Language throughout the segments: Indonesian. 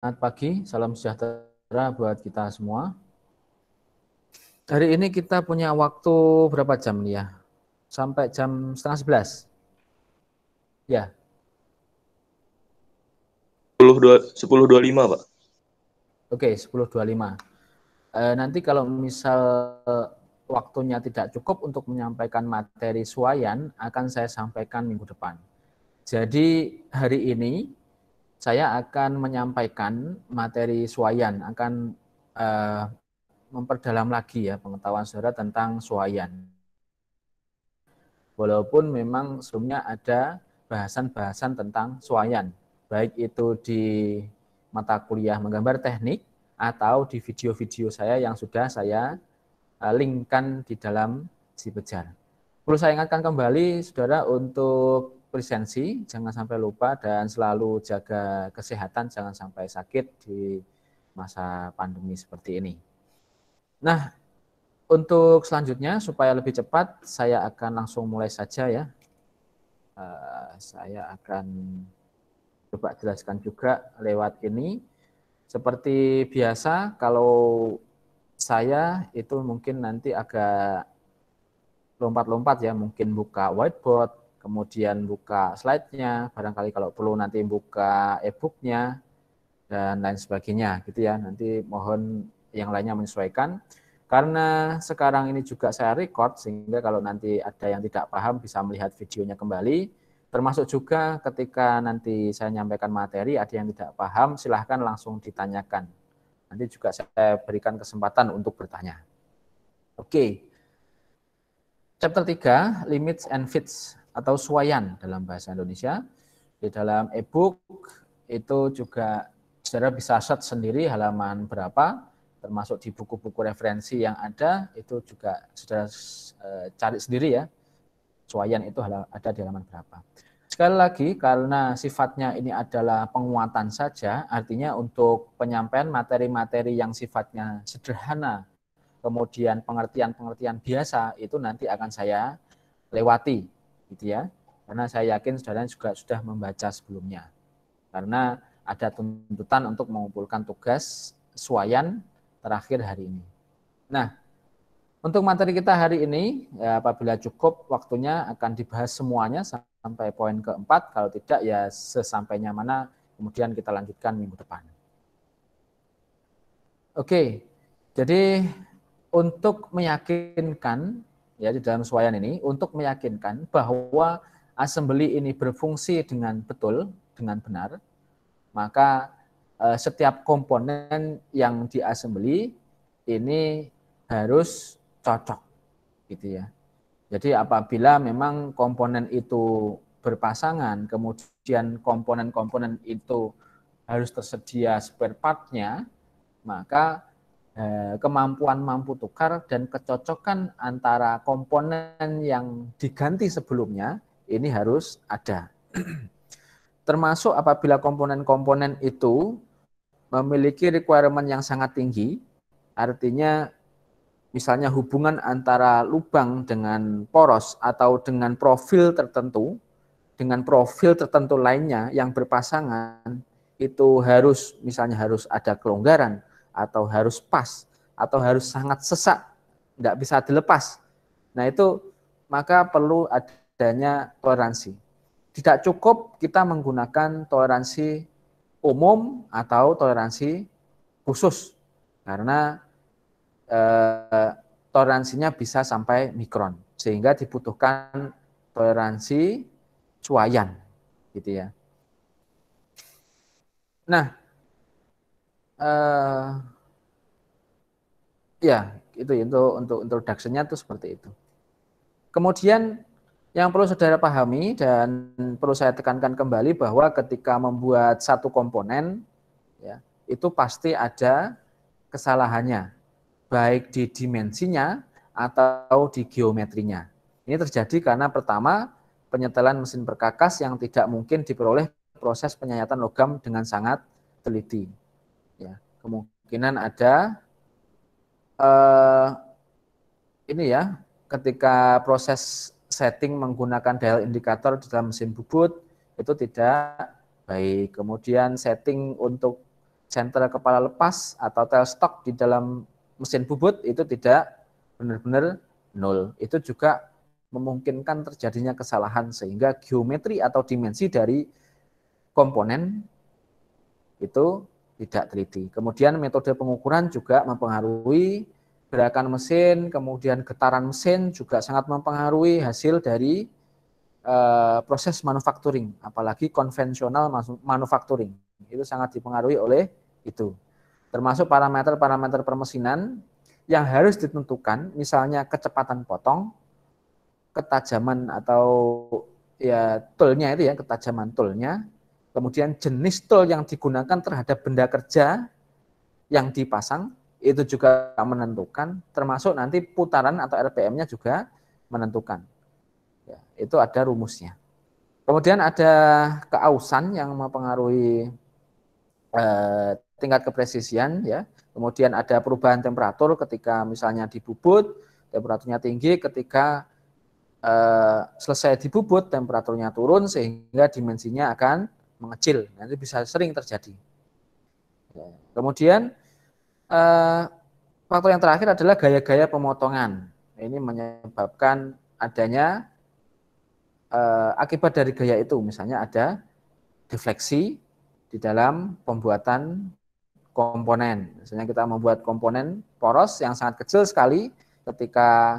Selamat pagi, salam sejahtera buat kita semua. Hari ini kita punya waktu berapa jam nih ya? Sampai jam setengah sebelas. Ya. Sepuluh dua lima Pak. Oke, sepuluh dua lima. Eh, nanti kalau misal waktunya tidak cukup untuk menyampaikan materi suayan, akan saya sampaikan minggu depan. Jadi hari ini saya akan menyampaikan materi suayan, akan uh, memperdalam lagi ya pengetahuan saudara tentang suayan. Walaupun memang sebelumnya ada bahasan-bahasan tentang suayan, baik itu di mata kuliah menggambar teknik atau di video-video saya yang sudah saya eh, linkkan di dalam si bejar. Perlu saya ingatkan kembali saudara untuk presensi, jangan sampai lupa dan selalu jaga kesehatan, jangan sampai sakit di masa pandemi seperti ini. Nah, untuk selanjutnya supaya lebih cepat, saya akan langsung mulai saja ya. Eh, saya akan coba jelaskan juga lewat ini. Seperti biasa, kalau saya itu mungkin nanti agak lompat-lompat ya, mungkin buka whiteboard, kemudian buka slide-nya, barangkali kalau perlu nanti buka e-booknya, dan lain sebagainya gitu ya. Nanti mohon yang lainnya menyesuaikan. Karena sekarang ini juga saya record, sehingga kalau nanti ada yang tidak paham bisa melihat videonya kembali. Termasuk juga ketika nanti saya nyampaikan materi, ada yang tidak paham, silahkan langsung ditanyakan. Nanti juga saya berikan kesempatan untuk bertanya. Oke. Okay. Chapter 3, Limits and Fits atau suayan dalam bahasa Indonesia. Di dalam e-book itu juga saudara bisa search sendiri halaman berapa, termasuk di buku-buku referensi yang ada, itu juga saudara eh, cari sendiri ya, suayan itu ada di halaman berapa. Sekali lagi, karena sifatnya ini adalah penguatan saja, artinya untuk penyampaian materi-materi yang sifatnya sederhana, kemudian pengertian-pengertian biasa, itu nanti akan saya lewati gitu ya. Karena saya yakin saudara juga sudah membaca sebelumnya. Karena ada tuntutan untuk mengumpulkan tugas suayan terakhir hari ini. Nah, untuk materi kita hari ini, ya apabila cukup waktunya akan dibahas semuanya sampai poin keempat. Kalau tidak ya sesampainya mana kemudian kita lanjutkan minggu depan. Oke, jadi untuk meyakinkan ya di dalam suayan ini untuk meyakinkan bahwa assembly ini berfungsi dengan betul, dengan benar, maka eh, setiap komponen yang di diassembly ini harus cocok gitu ya. Jadi apabila memang komponen itu berpasangan, kemudian komponen-komponen itu harus tersedia spare partnya, maka Eh, kemampuan mampu tukar dan kecocokan antara komponen yang diganti sebelumnya ini harus ada. Termasuk apabila komponen-komponen itu memiliki requirement yang sangat tinggi, artinya misalnya hubungan antara lubang dengan poros atau dengan profil tertentu, dengan profil tertentu lainnya yang berpasangan, itu harus misalnya harus ada kelonggaran, atau harus pas atau harus sangat sesak, tidak bisa dilepas. Nah itu maka perlu adanya toleransi. Tidak cukup kita menggunakan toleransi umum atau toleransi khusus karena eh, toleransinya bisa sampai mikron sehingga dibutuhkan toleransi cuayan gitu ya. Nah, uh, ya itu untuk untuk nya itu seperti itu. Kemudian yang perlu saudara pahami dan perlu saya tekankan kembali bahwa ketika membuat satu komponen, ya, itu pasti ada kesalahannya, baik di dimensinya atau di geometrinya. Ini terjadi karena pertama penyetelan mesin perkakas yang tidak mungkin diperoleh proses penyayatan logam dengan sangat teliti ya kemungkinan ada eh, ini ya ketika proses setting menggunakan dial indikator di dalam mesin bubut itu tidak baik kemudian setting untuk center kepala lepas atau tail stock di dalam mesin bubut itu tidak benar-benar nol itu juga memungkinkan terjadinya kesalahan sehingga geometri atau dimensi dari komponen itu tidak teliti. Kemudian metode pengukuran juga mempengaruhi gerakan mesin, kemudian getaran mesin juga sangat mempengaruhi hasil dari uh, proses manufacturing, apalagi konvensional manufacturing. Itu sangat dipengaruhi oleh itu. Termasuk parameter-parameter permesinan yang harus ditentukan, misalnya kecepatan potong, ketajaman atau ya toolnya itu ya, ketajaman toolnya, Kemudian jenis tool yang digunakan terhadap benda kerja yang dipasang itu juga menentukan, termasuk nanti putaran atau RPM-nya juga menentukan. Ya, itu ada rumusnya. Kemudian ada keausan yang mempengaruhi eh, tingkat kepresisian, ya. Kemudian ada perubahan temperatur ketika misalnya dibubut, temperaturnya tinggi, ketika eh, selesai dibubut, temperaturnya turun sehingga dimensinya akan mengecil. Nanti bisa sering terjadi. Ya. Kemudian eh, faktor yang terakhir adalah gaya-gaya pemotongan. Ini menyebabkan adanya eh, akibat dari gaya itu. Misalnya ada defleksi di dalam pembuatan komponen. Misalnya kita membuat komponen poros yang sangat kecil sekali ketika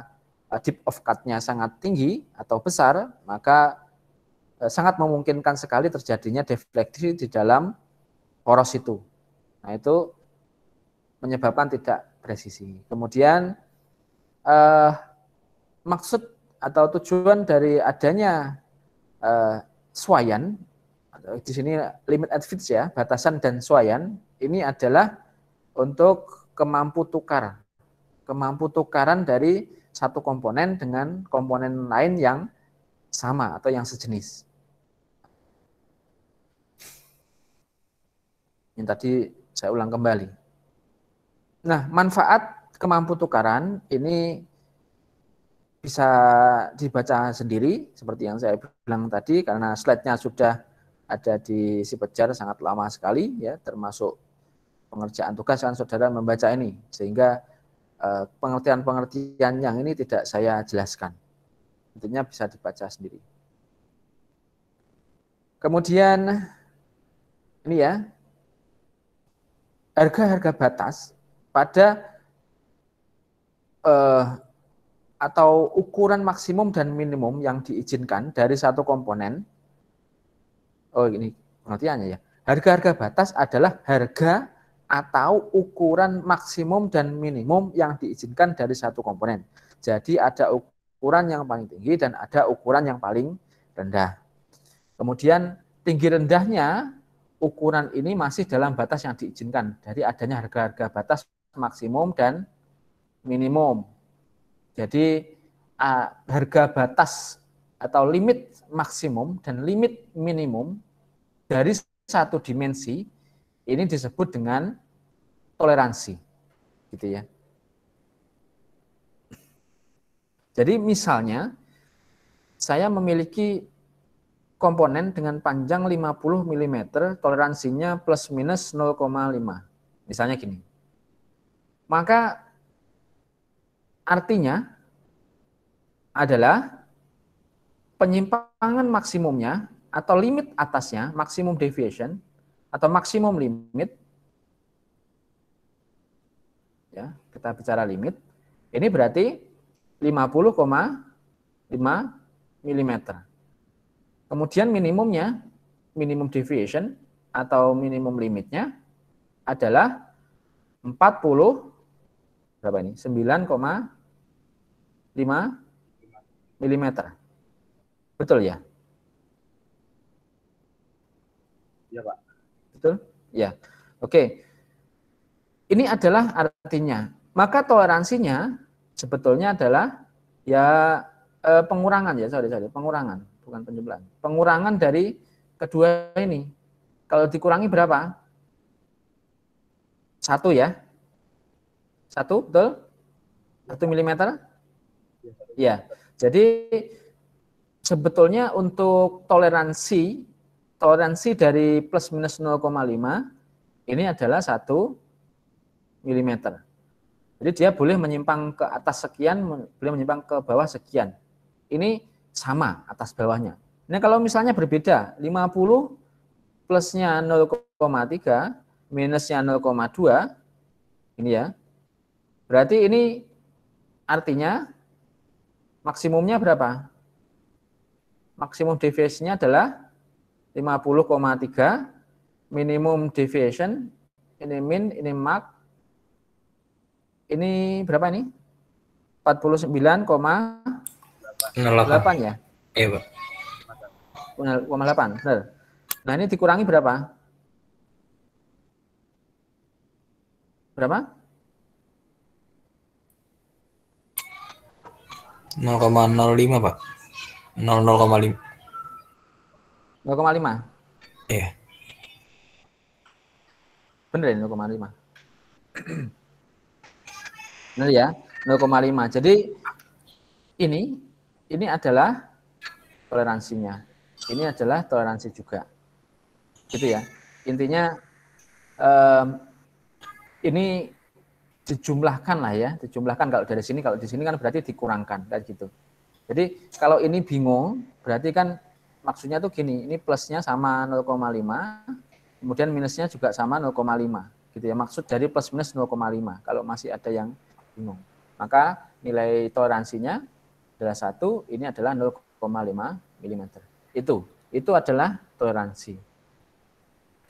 depth of cut-nya sangat tinggi atau besar, maka Eh, sangat memungkinkan sekali terjadinya defleksi di dalam poros itu. Nah, itu menyebabkan tidak presisi. Kemudian eh, maksud atau tujuan dari adanya eh, swayan di sini limit at fits ya, batasan dan swayan ini adalah untuk kemampu tukar. Kemampu tukaran dari satu komponen dengan komponen lain yang sama atau yang sejenis. Yang tadi saya ulang kembali. Nah, manfaat kemampu tukaran ini bisa dibaca sendiri seperti yang saya bilang tadi karena slide-nya sudah ada di si pejar sangat lama sekali ya termasuk pengerjaan tugas kan saudara membaca ini sehingga eh, pengertian-pengertian yang ini tidak saya jelaskan. Tentunya bisa dibaca sendiri. Kemudian ini ya, harga-harga batas pada eh, atau ukuran maksimum dan minimum yang diizinkan dari satu komponen. Oh ini pengertiannya ya. Harga-harga batas adalah harga atau ukuran maksimum dan minimum yang diizinkan dari satu komponen. Jadi ada ukuran yang paling tinggi dan ada ukuran yang paling rendah. Kemudian tinggi rendahnya ukuran ini masih dalam batas yang diizinkan dari adanya harga-harga batas maksimum dan minimum. Jadi harga batas atau limit maksimum dan limit minimum dari satu dimensi ini disebut dengan toleransi. Gitu ya. Jadi misalnya saya memiliki komponen dengan panjang 50 mm, toleransinya plus minus 0,5. Misalnya gini. Maka artinya adalah penyimpangan maksimumnya atau limit atasnya, maksimum deviation atau maksimum limit ya, kita bicara limit. Ini berarti 50,5 mm. Kemudian minimumnya, minimum deviation atau minimum limitnya adalah 40 berapa ini? 9,5 mm. Betul ya? Iya, Pak. Betul? Ya. Oke. Ini adalah artinya. Maka toleransinya sebetulnya adalah ya eh, pengurangan ya, sorry sorry, pengurangan bukan penjumlahan. Pengurangan dari kedua ini. Kalau dikurangi berapa? Satu ya. Satu, betul? Satu milimeter? Ya. Jadi sebetulnya untuk toleransi, toleransi dari plus minus 0,5 ini adalah satu milimeter. Jadi dia boleh menyimpang ke atas sekian, boleh menyimpang ke bawah sekian. Ini sama atas bawahnya. Nah kalau misalnya berbeda, 50 plusnya 0,3, minusnya 0,2, ini ya, berarti ini artinya maksimumnya berapa? Maksimum deviation-nya adalah 50,3, minimum deviation, ini min, ini max, ini berapa ini? 08 ya? Iya, Pak. 0,8, benar. Nah, ini dikurangi berapa? Berapa? 0,05, Pak. 0,05. 0,5? Iya. Benar ini 0,5? Bener ya? 0,5. Ya? Jadi ini ini adalah toleransinya. Ini adalah toleransi juga. Gitu ya. Intinya um, ini dijumlahkan lah ya, dijumlahkan kalau dari sini kalau di sini kan berarti dikurangkan kayak gitu. Jadi kalau ini bingung berarti kan maksudnya tuh gini, ini plusnya sama 0,5, kemudian minusnya juga sama 0,5 gitu ya. Maksud dari plus minus 0,5 kalau masih ada yang bingung. Maka nilai toleransinya adalah satu ini adalah 0,5 mm. Itu, itu adalah toleransi.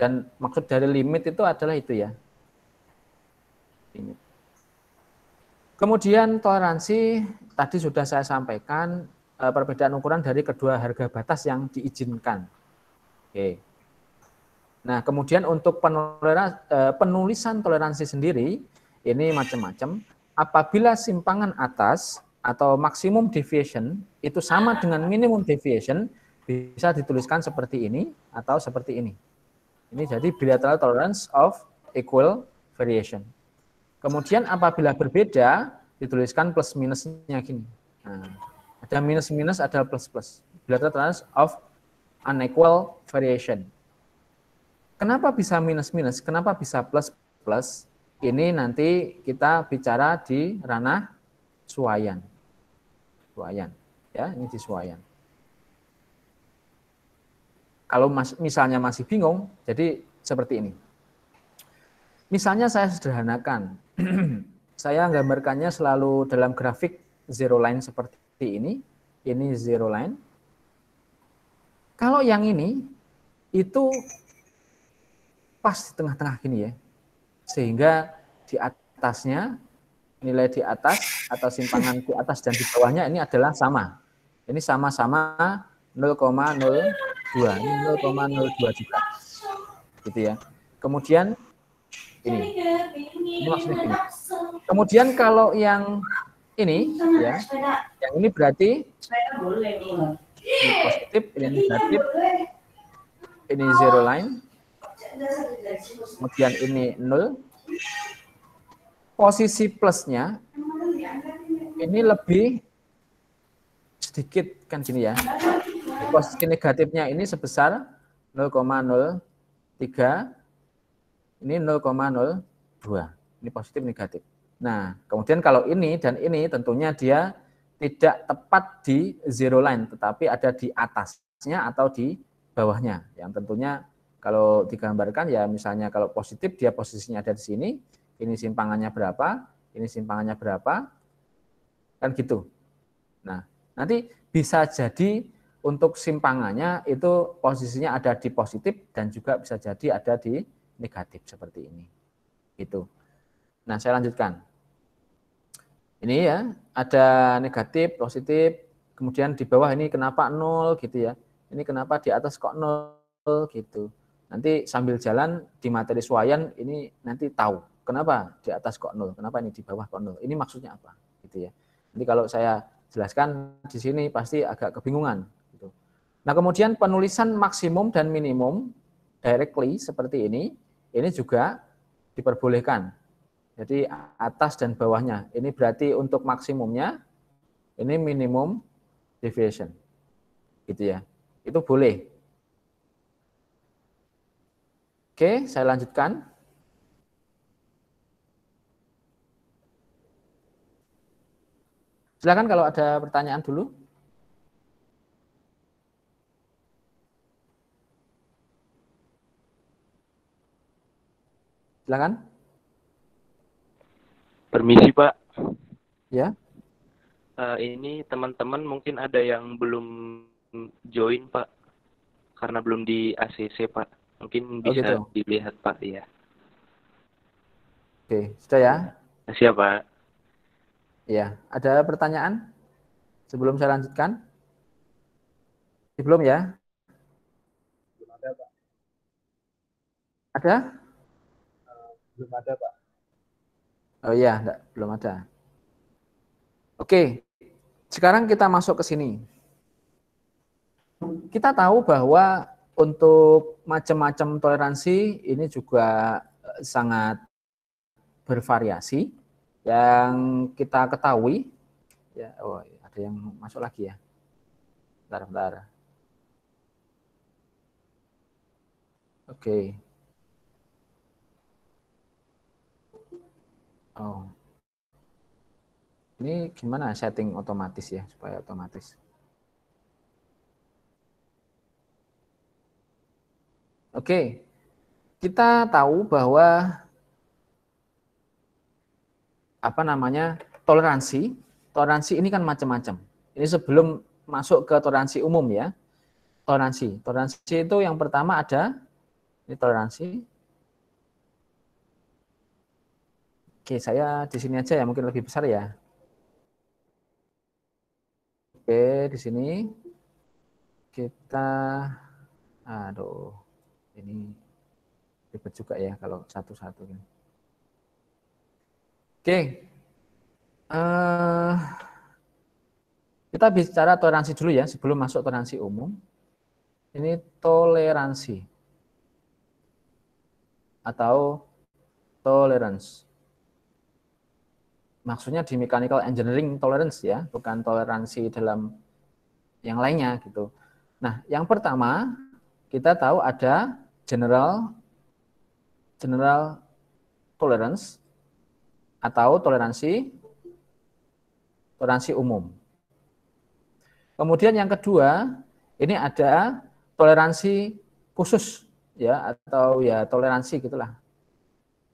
Dan maksud dari limit itu adalah itu ya. ini Kemudian toleransi tadi sudah saya sampaikan eh, perbedaan ukuran dari kedua harga batas yang diizinkan. Oke. Nah, kemudian untuk eh, penulisan toleransi sendiri ini macam-macam. Apabila simpangan atas atau maximum deviation itu sama dengan minimum deviation bisa dituliskan seperti ini atau seperti ini. Ini jadi bilateral tolerance of equal variation. Kemudian apabila berbeda dituliskan plus minusnya gini. Nah, ada minus minus ada plus plus. Bilateral tolerance of unequal variation. Kenapa bisa minus minus? Kenapa bisa plus plus? Ini nanti kita bicara di ranah suayan disesuaian. Ya, ini disesuaian. Kalau mas, misalnya masih bingung, jadi seperti ini. Misalnya saya sederhanakan, saya gambarkannya selalu dalam grafik zero line seperti ini. Ini zero line. Kalau yang ini, itu pas di tengah-tengah gini ya. Sehingga di atasnya nilai di atas atau simpangan di atas dan di bawahnya ini adalah sama. Ini sama-sama 0,02, 0,02 juta. Gitu ya. Kemudian ini. Ini maksudnya Kemudian kalau yang ini ya, yang ini berarti ini positif, ini negatif, ini zero line, kemudian ini nol, posisi plusnya ini lebih sedikit kan gini ya. Posisi negatifnya ini sebesar 0,03 ini 0,02. Ini positif negatif. Nah, kemudian kalau ini dan ini tentunya dia tidak tepat di zero line tetapi ada di atasnya atau di bawahnya. Yang tentunya kalau digambarkan ya misalnya kalau positif dia posisinya ada di sini, ini simpangannya berapa, ini simpangannya berapa, kan gitu. Nah, nanti bisa jadi untuk simpangannya itu posisinya ada di positif dan juga bisa jadi ada di negatif seperti ini. Gitu. Nah, saya lanjutkan. Ini ya, ada negatif, positif, kemudian di bawah ini kenapa nol gitu ya. Ini kenapa di atas kok nol gitu. Nanti sambil jalan di materi suayan ini nanti tahu Kenapa di atas kok nol? Kenapa ini di bawah kok nol? Ini maksudnya apa? Gitu ya. Jadi kalau saya jelaskan di sini pasti agak kebingungan. Gitu. Nah kemudian penulisan maksimum dan minimum directly seperti ini, ini juga diperbolehkan. Jadi atas dan bawahnya. Ini berarti untuk maksimumnya, ini minimum deviation. Gitu ya. Itu boleh. Oke, saya lanjutkan. Silakan kalau ada pertanyaan dulu. Silakan. Permisi Pak. Ya. Uh, ini teman-teman mungkin ada yang belum join Pak, karena belum di ACC Pak. Mungkin oh, bisa oh, gitu. dilihat Pak ya. Oke, sudah ya. siapa ya, Pak. Ya, ada pertanyaan sebelum saya lanjutkan? Belum ya? Belum ada, Pak. Ada? Eh, belum ada, Pak. Oh iya, enggak, belum ada. Oke, sekarang kita masuk ke sini. Kita tahu bahwa untuk macam-macam toleransi ini juga eh, sangat bervariasi yang kita ketahui ya oh iya, ada yang masuk lagi ya bentar bentar oke oh ini gimana setting otomatis ya supaya otomatis oke kita tahu bahwa apa namanya toleransi. Toleransi ini kan macam-macam. Ini sebelum masuk ke toleransi umum ya. Toleransi. Toleransi itu yang pertama ada ini toleransi. Oke, saya di sini aja ya, mungkin lebih besar ya. Oke, di sini kita aduh ini ribet juga ya kalau satu-satu ini. Oke. Uh, kita bicara toleransi dulu ya, sebelum masuk toleransi umum. Ini toleransi. Atau tolerance. Maksudnya di mechanical engineering tolerance ya, bukan toleransi dalam yang lainnya gitu. Nah, yang pertama kita tahu ada general general tolerance atau toleransi toleransi umum. Kemudian yang kedua, ini ada toleransi khusus ya atau ya toleransi gitulah.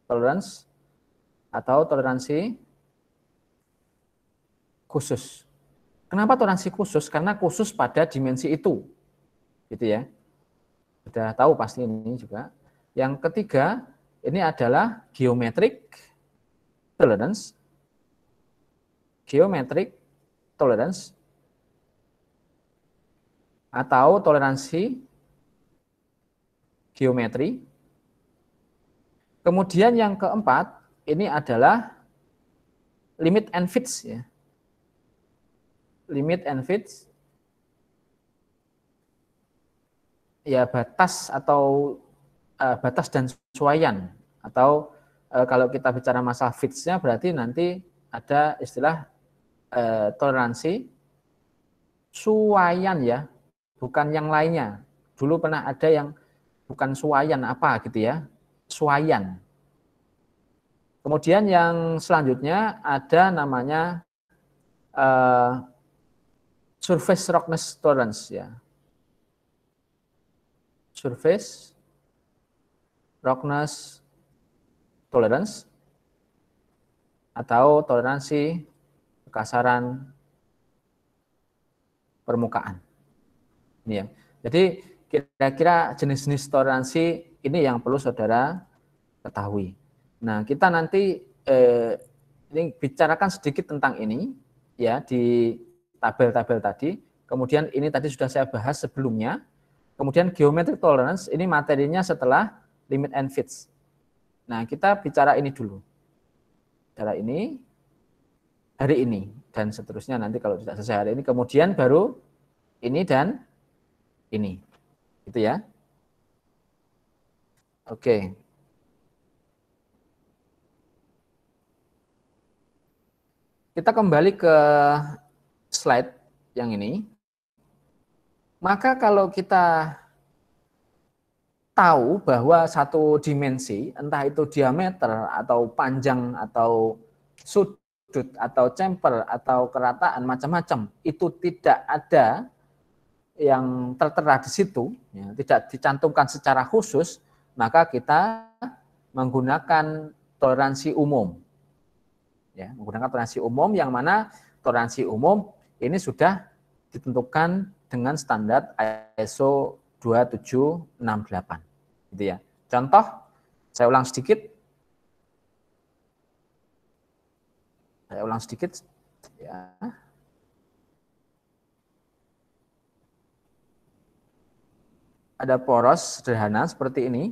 Tolerance atau toleransi khusus. Kenapa toleransi khusus? Karena khusus pada dimensi itu. Gitu ya. Sudah tahu pasti ini juga. Yang ketiga, ini adalah geometrik tolerance, geometric tolerance, atau toleransi geometri. Kemudian yang keempat, ini adalah limit and fits. Ya. Limit and fits. Ya, batas atau uh, batas dan suaian atau e, kalau kita bicara masalah fitsnya berarti nanti ada istilah e, toleransi suwayan ya, bukan yang lainnya. Dulu pernah ada yang bukan suwayan apa gitu ya, suwayan. Kemudian yang selanjutnya ada namanya e, surface roughness tolerance ya. Surface roughness tolerance atau toleransi kekasaran permukaan. Ini ya. Jadi kira-kira jenis-jenis toleransi ini yang perlu saudara ketahui. Nah kita nanti eh, ini bicarakan sedikit tentang ini ya di tabel-tabel tadi. Kemudian ini tadi sudah saya bahas sebelumnya. Kemudian geometric tolerance ini materinya setelah limit and fits. Nah, kita bicara ini dulu. cara ini hari ini dan seterusnya nanti kalau tidak selesai hari ini kemudian baru ini dan ini. Gitu ya. Oke. Kita kembali ke slide yang ini. Maka kalau kita tahu bahwa satu dimensi, entah itu diameter atau panjang atau sudut atau chamfer atau kerataan macam-macam, itu tidak ada yang tertera di situ, ya, tidak dicantumkan secara khusus, maka kita menggunakan toleransi umum. Ya, menggunakan toleransi umum yang mana toleransi umum ini sudah ditentukan dengan standar ISO 2768. Gitu ya. Contoh, saya ulang sedikit. Saya ulang sedikit. Ya. Ada poros sederhana seperti ini.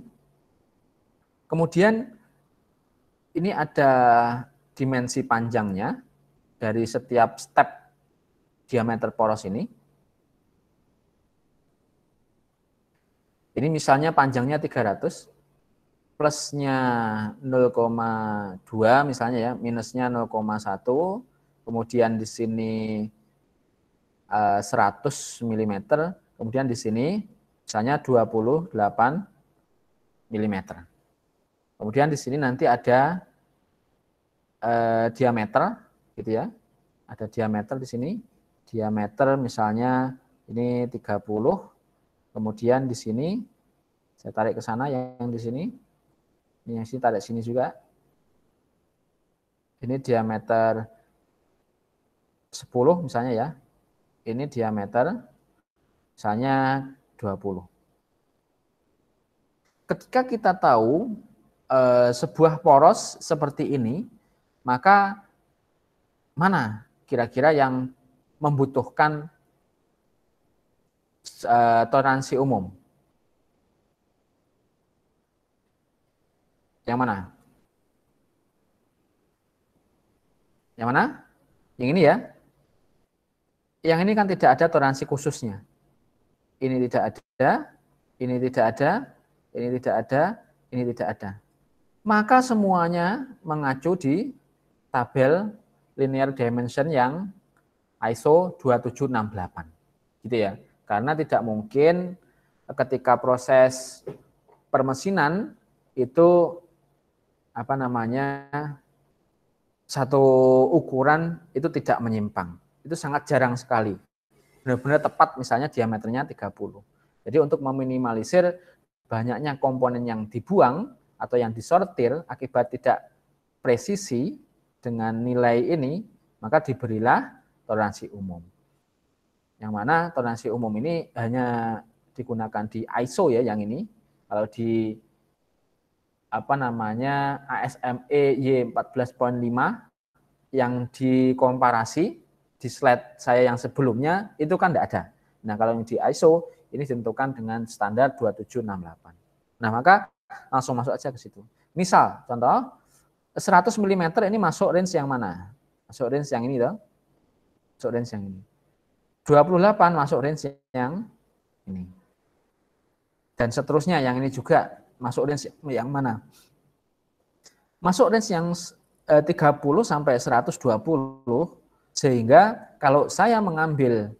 Kemudian ini ada dimensi panjangnya dari setiap step diameter poros ini. Ini misalnya panjangnya 300, plusnya 0,2 misalnya ya, minusnya 0,1, kemudian di sini 100 eh, mm, kemudian di sini misalnya 28 mm. Kemudian di sini nanti ada eh, diameter gitu ya. Ada diameter di sini. Diameter misalnya ini 30 Kemudian di sini saya tarik ke sana yang di sini. Ini yang sini tarik sini juga. Ini diameter 10 misalnya ya. Ini diameter misalnya 20. Ketika kita tahu e, sebuah poros seperti ini, maka mana kira-kira yang membutuhkan uh, toleransi umum? Yang mana? Yang mana? Yang ini ya? Yang ini kan tidak ada toleransi khususnya. Ini tidak ada, ini tidak ada, ini tidak ada, ini tidak ada. Maka semuanya mengacu di tabel linear dimension yang ISO 2768. Gitu ya. Karena tidak mungkin eh, ketika proses permesinan itu apa namanya satu ukuran itu tidak menyimpang. Itu sangat jarang sekali. Benar-benar tepat misalnya diameternya 30. Jadi untuk meminimalisir banyaknya komponen yang dibuang atau yang disortir akibat tidak presisi dengan nilai ini, maka diberilah toleransi umum. Yang mana toleransi umum ini hanya digunakan di ISO ya yang ini. Kalau di apa namanya ASME Y14.5 yang dikomparasi di slide saya yang sebelumnya itu kan tidak ada. Nah kalau di ISO ini ditentukan dengan standar 2768. Nah maka langsung masuk aja ke situ. Misal contoh 100 mm ini masuk range yang mana? Masuk range yang ini dong. Masuk range yang ini. 28 masuk range yang ini. Dan seterusnya yang ini juga masuk range yang mana? Masuk range yang 30 eh, sampai 120 sehingga kalau saya mengambil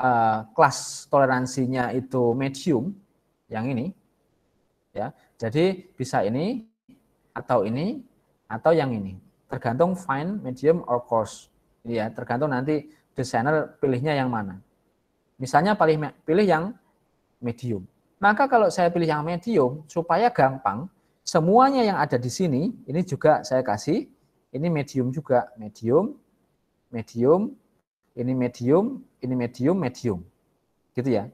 uh, kelas toleransinya itu medium yang ini ya. Jadi bisa ini atau ini atau yang ini. Tergantung fine, medium or coarse. Ya, tergantung nanti desainer pilihnya yang mana. Misalnya pilih, pilih yang medium. Maka kalau saya pilih yang medium, supaya gampang, semuanya yang ada di sini, ini juga saya kasih, ini medium juga, medium, medium, ini medium, ini medium, medium. Gitu ya.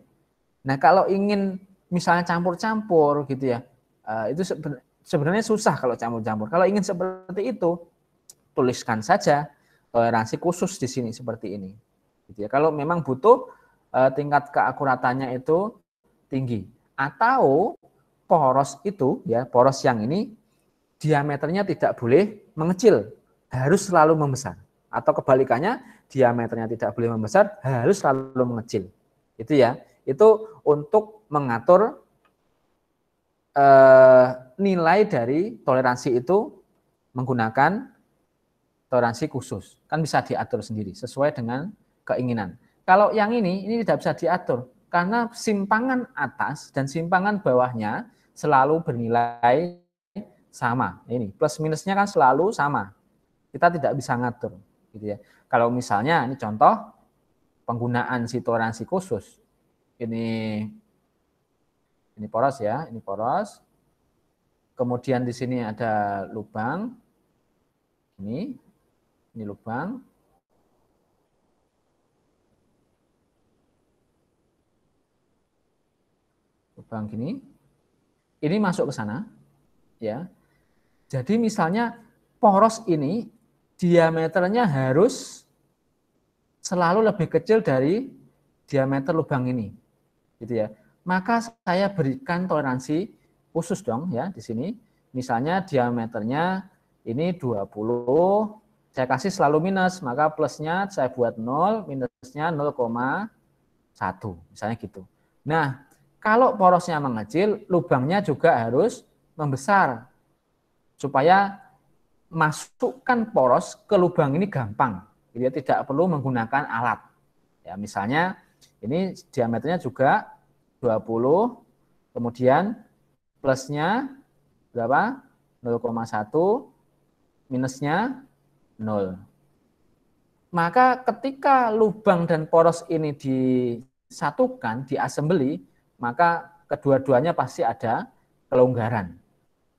Nah kalau ingin misalnya campur-campur gitu ya, eh, itu sebenarnya susah kalau campur-campur. Kalau ingin seperti itu, tuliskan saja toleransi khusus di sini seperti ini. Gitu ya. Kalau memang butuh eh, tingkat keakuratannya itu tinggi atau poros itu ya poros yang ini diameternya tidak boleh mengecil, harus selalu membesar. Atau kebalikannya, diameternya tidak boleh membesar, harus selalu mengecil. Itu ya. Itu untuk mengatur eh, nilai dari toleransi itu menggunakan toleransi khusus. Kan bisa diatur sendiri sesuai dengan keinginan. Kalau yang ini, ini tidak bisa diatur karena simpangan atas dan simpangan bawahnya selalu bernilai sama. Ini plus minusnya kan selalu sama. Kita tidak bisa ngatur gitu ya. Kalau misalnya ini contoh penggunaan si toleransi khusus. Ini ini poros ya, ini poros. Kemudian di sini ada lubang. Ini ini lubang. Lubang gini. Ini masuk ke sana. ya. Jadi misalnya poros ini diameternya harus selalu lebih kecil dari diameter lubang ini. Gitu ya. Maka saya berikan toleransi khusus dong ya di sini. Misalnya diameternya ini 20 saya kasih selalu minus, maka plusnya saya buat 0, minusnya 0,1. Misalnya gitu. Nah, kalau porosnya mengecil, lubangnya juga harus membesar. Supaya masukkan poros ke lubang ini gampang. Jadi tidak perlu menggunakan alat. Ya, misalnya ini diameternya juga 20, kemudian plusnya berapa? 0,1, minusnya 0. Maka ketika lubang dan poros ini disatukan, diasembeli, maka kedua-duanya pasti ada kelonggaran.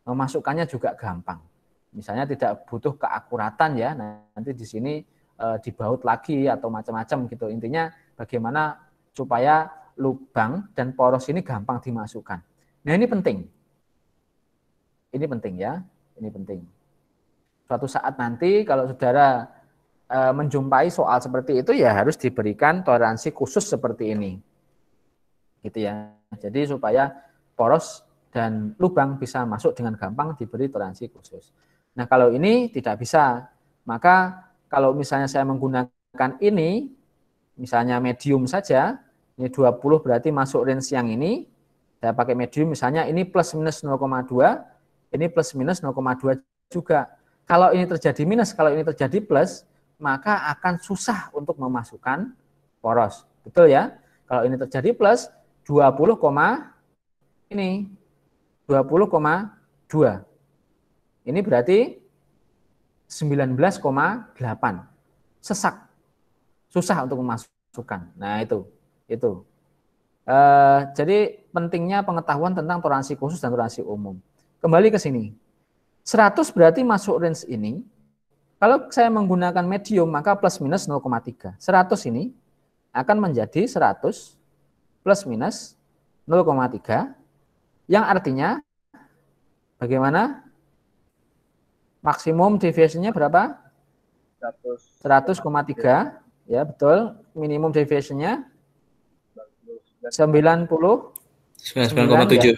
Memasukkannya juga gampang. Misalnya tidak butuh keakuratan ya, nanti di sini e, dibaut lagi atau macam-macam gitu. Intinya bagaimana supaya lubang dan poros ini gampang dimasukkan. Nah ini penting. Ini penting ya, ini penting suatu saat nanti kalau saudara e, menjumpai soal seperti itu ya harus diberikan toleransi khusus seperti ini. Gitu ya. Jadi supaya poros dan lubang bisa masuk dengan gampang diberi toleransi khusus. Nah, kalau ini tidak bisa, maka kalau misalnya saya menggunakan ini misalnya medium saja, ini 20 berarti masuk range yang ini. Saya pakai medium misalnya ini plus minus 0,2, ini plus minus 0,2 juga kalau ini terjadi minus, kalau ini terjadi plus, maka akan susah untuk memasukkan poros. Betul ya? Kalau ini terjadi plus 20, ini 20,2. Ini berarti 19,8. Sesak. Susah untuk memasukkan. Nah, itu. Itu. E, jadi pentingnya pengetahuan tentang toleransi khusus dan toleransi umum. Kembali ke sini. 100 berarti masuk range ini. Kalau saya menggunakan medium maka plus minus 0,3. 100 ini akan menjadi 100 plus minus 0,3 yang artinya bagaimana maksimum deviation-nya berapa? 100,3 ya betul. Minimum deviation-nya 90 99,7.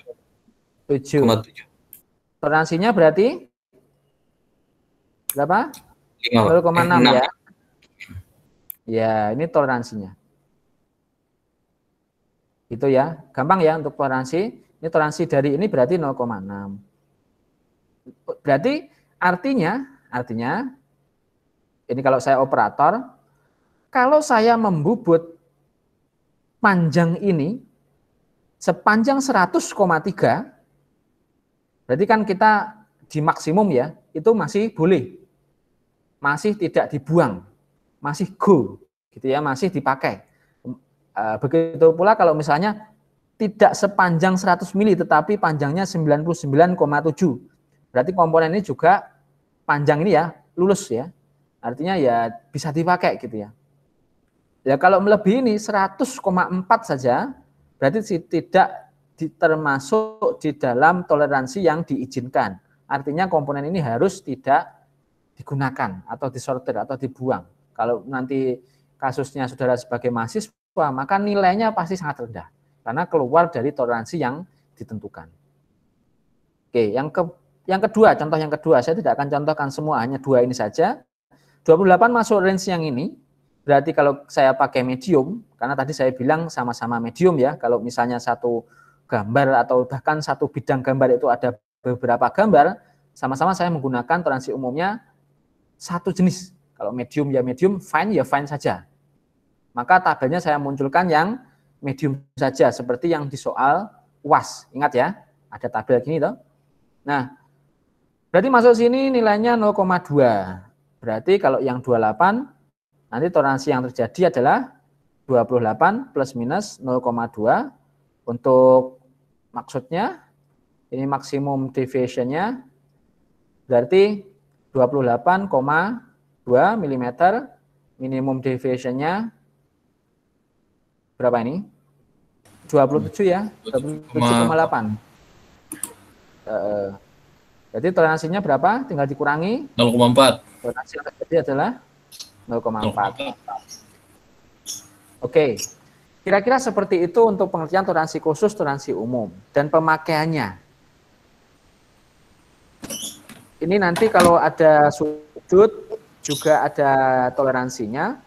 7. Toleransinya berarti berapa? 0,6 ya. Ya, ini toleransinya. Itu ya. Gampang ya untuk toleransi. Ini toleransi dari ini berarti 0,6. Berarti artinya, artinya ini kalau saya operator, kalau saya membubut panjang ini sepanjang 100,3 Berarti kan kita di maksimum ya, itu masih boleh. Masih tidak dibuang, masih go gitu ya, masih dipakai. Eh, begitu pula kalau misalnya tidak sepanjang 100 mili tetapi panjangnya 99,7. Berarti komponen ini juga panjang ini ya, lulus ya. Artinya ya bisa dipakai gitu ya. Ya kalau melebihi ini 100,4 saja berarti tidak di, termasuk di dalam toleransi yang diizinkan. Artinya komponen ini harus tidak digunakan atau disortir atau dibuang. Kalau nanti kasusnya saudara sebagai mahasiswa, maka nilainya pasti sangat rendah karena keluar dari toleransi yang ditentukan. Oke, yang ke yang kedua, contoh yang kedua, saya tidak akan contohkan semua, hanya dua ini saja. 28 masuk range yang ini, berarti kalau saya pakai medium, karena tadi saya bilang sama-sama medium ya, kalau misalnya satu gambar atau bahkan satu bidang gambar itu ada beberapa gambar, sama-sama saya menggunakan toleransi umumnya satu jenis. Kalau medium ya medium, fine ya fine saja. Maka tabelnya saya munculkan yang medium saja, seperti yang di soal UAS. Ingat ya, ada tabel gini toh. Nah, berarti masuk sini nilainya 0,2. Berarti kalau yang 28, nanti toleransi yang terjadi adalah 28 plus minus 0,2 untuk Maksudnya ini maksimum deviationnya berarti 28,2 mm. Minimum deviationnya berapa ini? 27 ya, 27,8. Uh, jadi toleransinya berapa? Tinggal dikurangi. 0,4. Toleransi yang terjadi adalah 0,4. Oke. Okay. Kira-kira seperti itu untuk pengertian toleransi khusus, toleransi umum, dan pemakaiannya. Ini nanti kalau ada sudut juga ada toleransinya.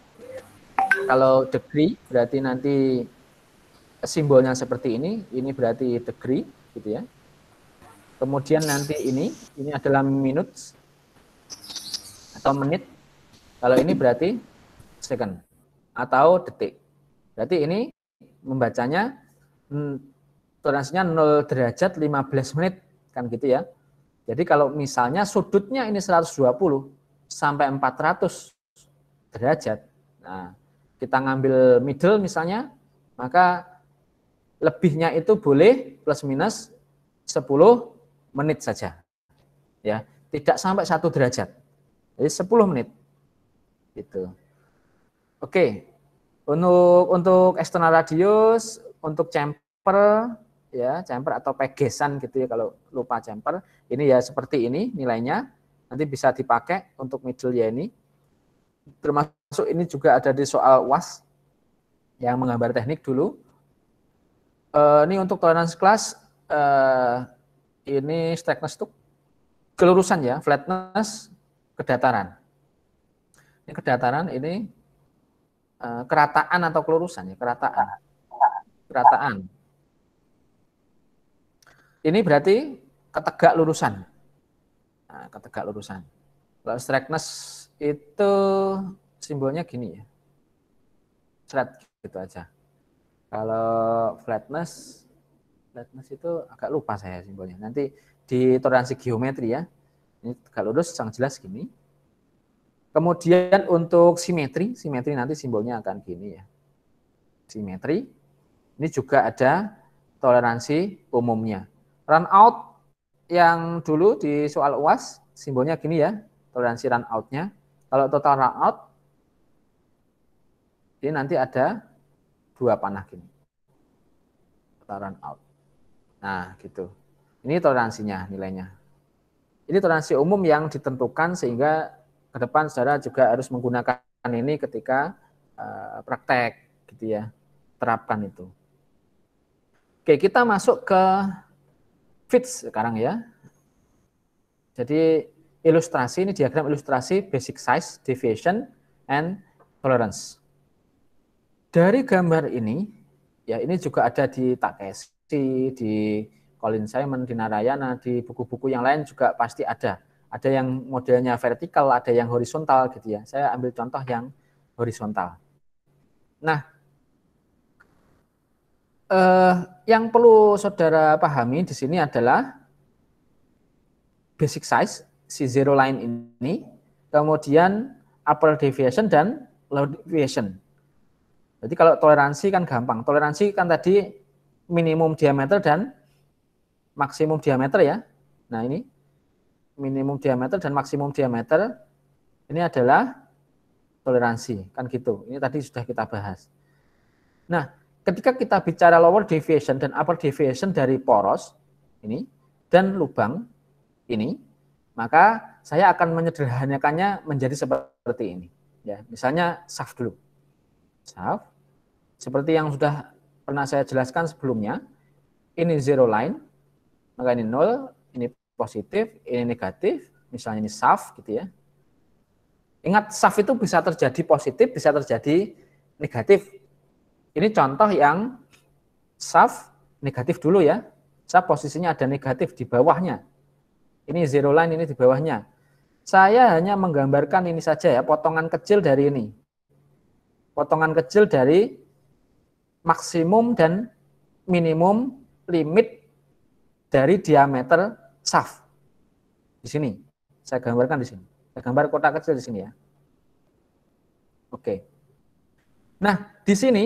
Kalau degree berarti nanti simbolnya seperti ini, ini berarti degree gitu ya. Kemudian nanti ini, ini adalah minutes atau menit. Kalau ini berarti second atau detik. Berarti ini membacanya toleransinya hmm, 0 derajat 15 menit kan gitu ya. Jadi kalau misalnya sudutnya ini 120 sampai 400 derajat. Nah, kita ngambil middle misalnya, maka lebihnya itu boleh plus minus 10 menit saja. Ya, tidak sampai satu derajat. Jadi 10 menit. Gitu. Oke, untuk untuk external radius, untuk chamfer ya, chamfer atau pegesan gitu ya kalau lupa chamfer, ini ya seperti ini nilainya. Nanti bisa dipakai untuk middle ya ini. Termasuk ini juga ada di soal was yang menggambar teknik dulu. e, ini untuk toleransi kelas e, eh, ini straightness itu kelurusan ya, flatness kedataran. Ini kedataran ini Eh, kerataan atau kelurusan ya kerataan kerataan ini berarti ketegak lurusan nah, ketegak lurusan kalau straightness itu simbolnya gini ya straight gitu aja kalau flatness flatness itu agak lupa saya simbolnya nanti di toleransi geometri ya ini tegak lurus yang jelas gini Kemudian untuk simetri, simetri nanti simbolnya akan gini ya. Simetri. Ini juga ada toleransi umumnya. Run out yang dulu di soal UAS simbolnya gini ya, toleransi run out-nya. Kalau total run out ini nanti ada dua panah gini. Total run out. Nah, gitu. Ini toleransinya nilainya. Ini toleransi umum yang ditentukan sehingga ke depan saudara juga harus menggunakan ini ketika uh, praktek gitu ya terapkan itu. Oke kita masuk ke fit sekarang ya. Jadi ilustrasi ini diagram ilustrasi basic size deviation and tolerance. Dari gambar ini ya ini juga ada di Takeshi, di Colin Simon, di Narayana, di buku-buku yang lain juga pasti ada ada yang modelnya vertikal, ada yang horizontal gitu ya. Saya ambil contoh yang horizontal. Nah, eh, yang perlu saudara pahami di sini adalah basic size si zero line ini, kemudian upper deviation dan lower deviation. Jadi kalau toleransi kan gampang. Toleransi kan tadi minimum diameter dan maksimum diameter ya. Nah ini minimum diameter dan maksimum diameter ini adalah toleransi kan gitu ini tadi sudah kita bahas nah ketika kita bicara lower deviation dan upper deviation dari poros ini dan lubang ini maka saya akan menyederhanakannya menjadi seperti ini ya misalnya shaft dulu shaft seperti yang sudah pernah saya jelaskan sebelumnya ini zero line maka ini nol ini positif, ini negatif, misalnya ini saf gitu ya. Ingat saf itu bisa terjadi positif, bisa terjadi negatif. Ini contoh yang saf negatif dulu ya. Saf posisinya ada negatif di bawahnya. Ini zero line ini di bawahnya. Saya hanya menggambarkan ini saja ya, potongan kecil dari ini. Potongan kecil dari maksimum dan minimum limit dari diameter saf. Di sini. Saya gambarkan di sini. Saya gambar kotak kecil di sini ya. Oke. Nah, di sini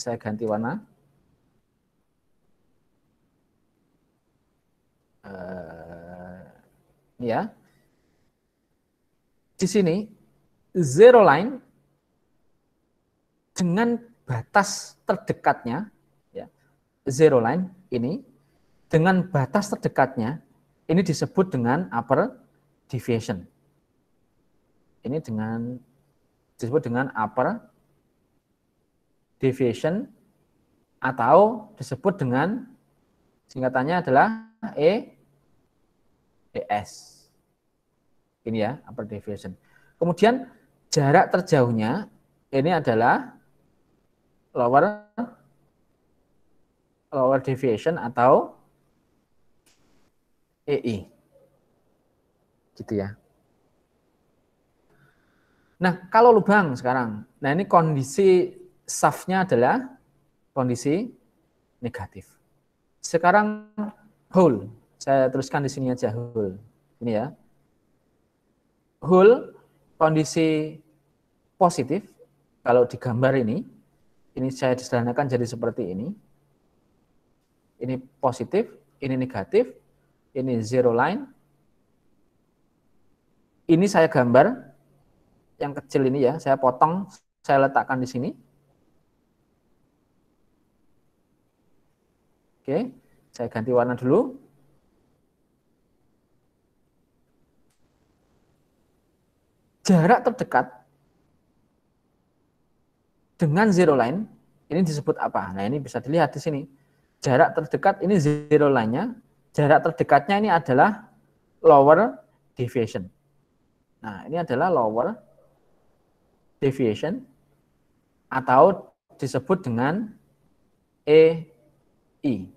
saya ganti warna. Uh, ya. Di sini zero line dengan batas terdekatnya ya, zero line ini dengan batas terdekatnya, ini disebut dengan upper deviation. Ini dengan disebut dengan upper deviation atau disebut dengan singkatannya adalah E ES. Ini ya, upper deviation. Kemudian jarak terjauhnya ini adalah lower lower deviation atau EI. Gitu ya. Nah, kalau lubang sekarang, nah ini kondisi safnya adalah kondisi negatif. Sekarang hole, saya teruskan di sini aja hole. Ini ya. Hole kondisi positif kalau di gambar ini, ini saya sederhanakan jadi seperti ini. Ini positif, ini negatif ini zero line. Ini saya gambar yang kecil ini ya, saya potong, saya letakkan di sini. Oke, saya ganti warna dulu. Jarak terdekat dengan zero line ini disebut apa? Nah, ini bisa dilihat di sini. Jarak terdekat ini zero line-nya jarak terdekatnya ini adalah lower deviation. Nah, ini adalah lower deviation atau disebut dengan EI.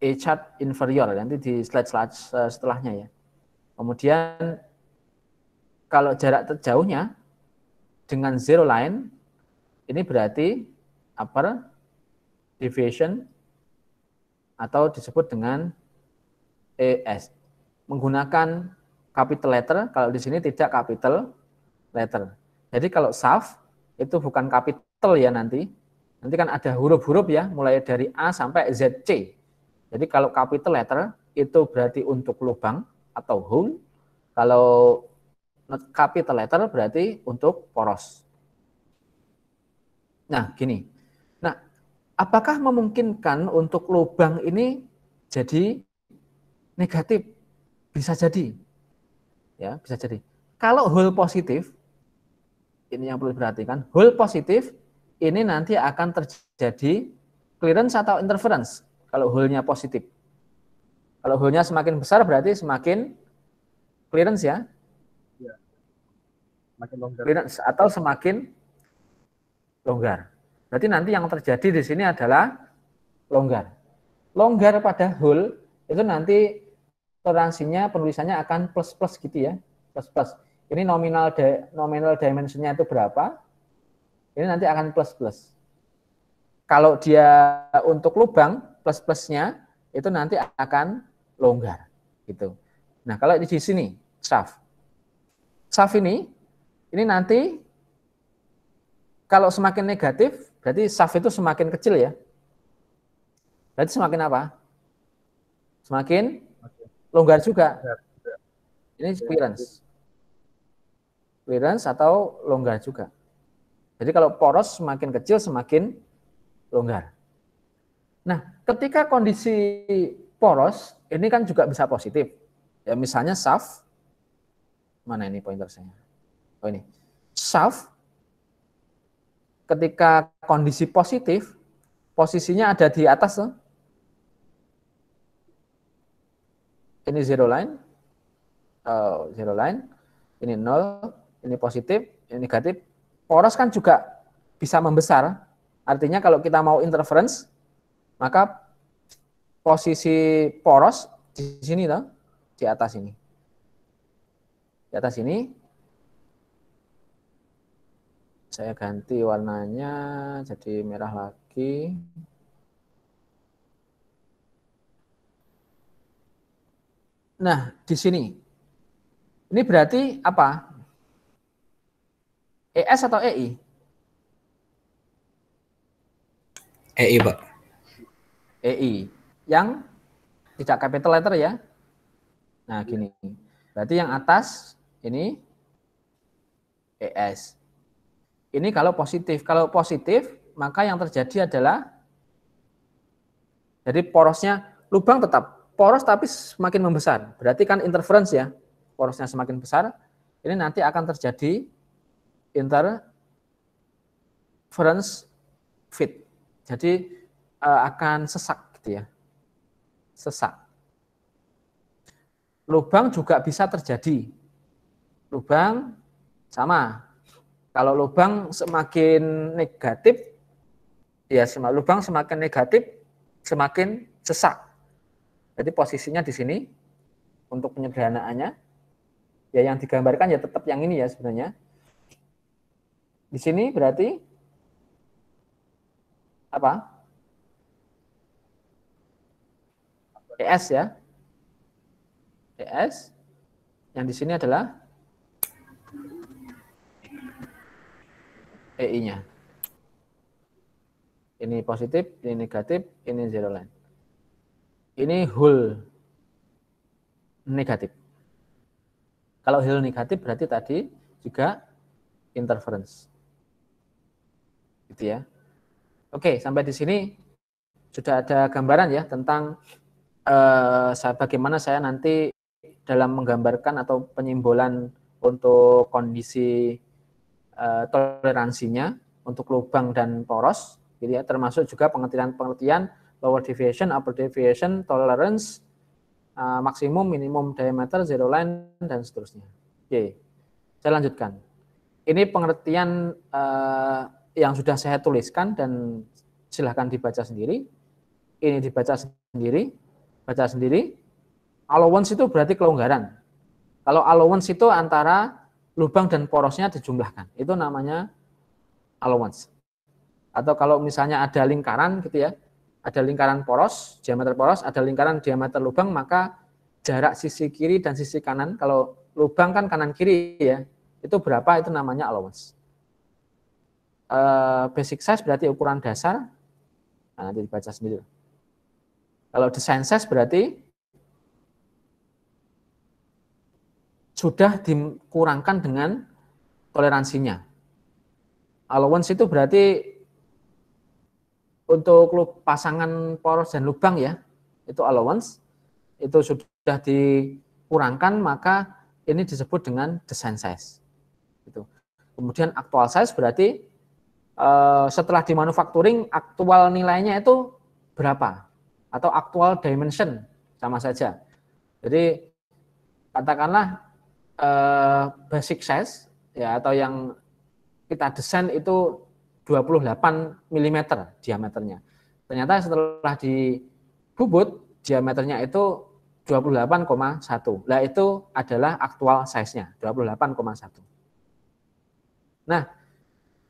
E chart inferior nanti di slide-slide eh, setelahnya ya. Kemudian kalau jarak terjauhnya dengan zero line ini berarti upper deviation atau disebut dengan ES. Menggunakan capital letter, kalau di sini tidak capital letter. Jadi kalau SAF itu bukan capital ya nanti. Nanti kan ada huruf-huruf ya, mulai dari A sampai ZC. Jadi kalau capital letter itu berarti untuk lubang atau hole. Kalau capital letter berarti untuk poros. Nah, gini apakah memungkinkan untuk lubang ini jadi negatif? Bisa jadi. Ya, bisa jadi. Kalau hole positif, ini yang perlu diperhatikan, hole positif ini nanti akan terjadi clearance atau interference kalau hole-nya positif. Kalau hole-nya semakin besar berarti semakin clearance ya. Iya. Semakin longgar. Clearance atau semakin longgar. Berarti nanti yang terjadi di sini adalah longgar. Longgar pada hole itu nanti toleransinya penulisannya akan plus-plus gitu ya. Plus-plus. Ini nominal di, nominal dimensionnya itu berapa? Ini nanti akan plus-plus. Kalau dia untuk lubang, plus-plusnya itu nanti akan longgar gitu. Nah, kalau di sini shaft. Shaft ini ini nanti kalau semakin negatif Berarti saf itu semakin kecil ya. Berarti semakin apa? Semakin longgar juga. Ini clearance. Clearance atau longgar juga. Jadi kalau poros semakin kecil semakin longgar. Nah, ketika kondisi poros ini kan juga bisa positif. Ya misalnya saf mana ini pointer saya? Oh ini. Saf ketika kondisi positif, posisinya ada di atas. Ini zero line, oh, zero line, ini nol, ini positif, ini negatif. Poros kan juga bisa membesar. Artinya kalau kita mau interference, maka posisi poros di sini, tuh, di atas ini. Di atas ini, saya ganti warnanya jadi merah lagi nah di sini ini berarti apa ES atau EI EI Pak EI yang tidak capital letter ya nah gini berarti yang atas ini ES ini kalau positif. Kalau positif, maka yang terjadi adalah jadi porosnya lubang tetap poros tapi semakin membesar. Berarti kan interference ya. Porosnya semakin besar, ini nanti akan terjadi interference fit. Jadi eh, akan sesak gitu ya. Sesak. Lubang juga bisa terjadi. Lubang sama kalau lubang semakin negatif, ya semakin lubang semakin negatif, semakin sesak. Jadi posisinya di sini untuk penyederhanaannya, ya yang digambarkan ya tetap yang ini ya sebenarnya. Di sini berarti apa? ES ya. ES yang di sini adalah EI-nya. Ini positif, ini negatif, ini zero line. Ini whole negatif. Kalau whole negatif berarti tadi juga interference. Gitu ya. Oke, sampai di sini sudah ada gambaran ya tentang uh, bagaimana saya nanti dalam menggambarkan atau penyimbolan untuk kondisi Eh, toleransinya untuk lubang dan poros jadi gitu ya termasuk juga pengertian-pengertian lower deviation, upper deviation, tolerance, uh, maksimum, minimum diameter, zero line dan seterusnya. Oke. Saya lanjutkan. Ini pengertian uh, yang sudah saya tuliskan dan silahkan dibaca sendiri. Ini dibaca sendiri, baca sendiri. Allowance itu berarti kelonggaran. Kalau allowance itu antara lubang dan porosnya dijumlahkan. Itu namanya allowance. Atau kalau misalnya ada lingkaran gitu ya, ada lingkaran poros, diameter poros, ada lingkaran diameter lubang, maka jarak sisi kiri dan sisi kanan, kalau lubang kan kanan kiri ya, itu berapa itu namanya allowance. Uh, basic size berarti ukuran dasar, nah, nanti dibaca sendiri. Kalau design size berarti sudah dikurangkan dengan toleransinya. Allowance itu berarti untuk pasangan poros dan lubang ya, itu allowance, itu sudah dikurangkan maka ini disebut dengan design size. Gitu. Kemudian actual size berarti eh, setelah di aktual nilainya itu berapa atau aktual dimension sama saja. Jadi katakanlah uh, basic size ya atau yang kita desain itu 28 mm diameternya. Ternyata setelah dibubut diameternya itu 28,1. Lah itu adalah aktual size-nya, 28,1. Nah,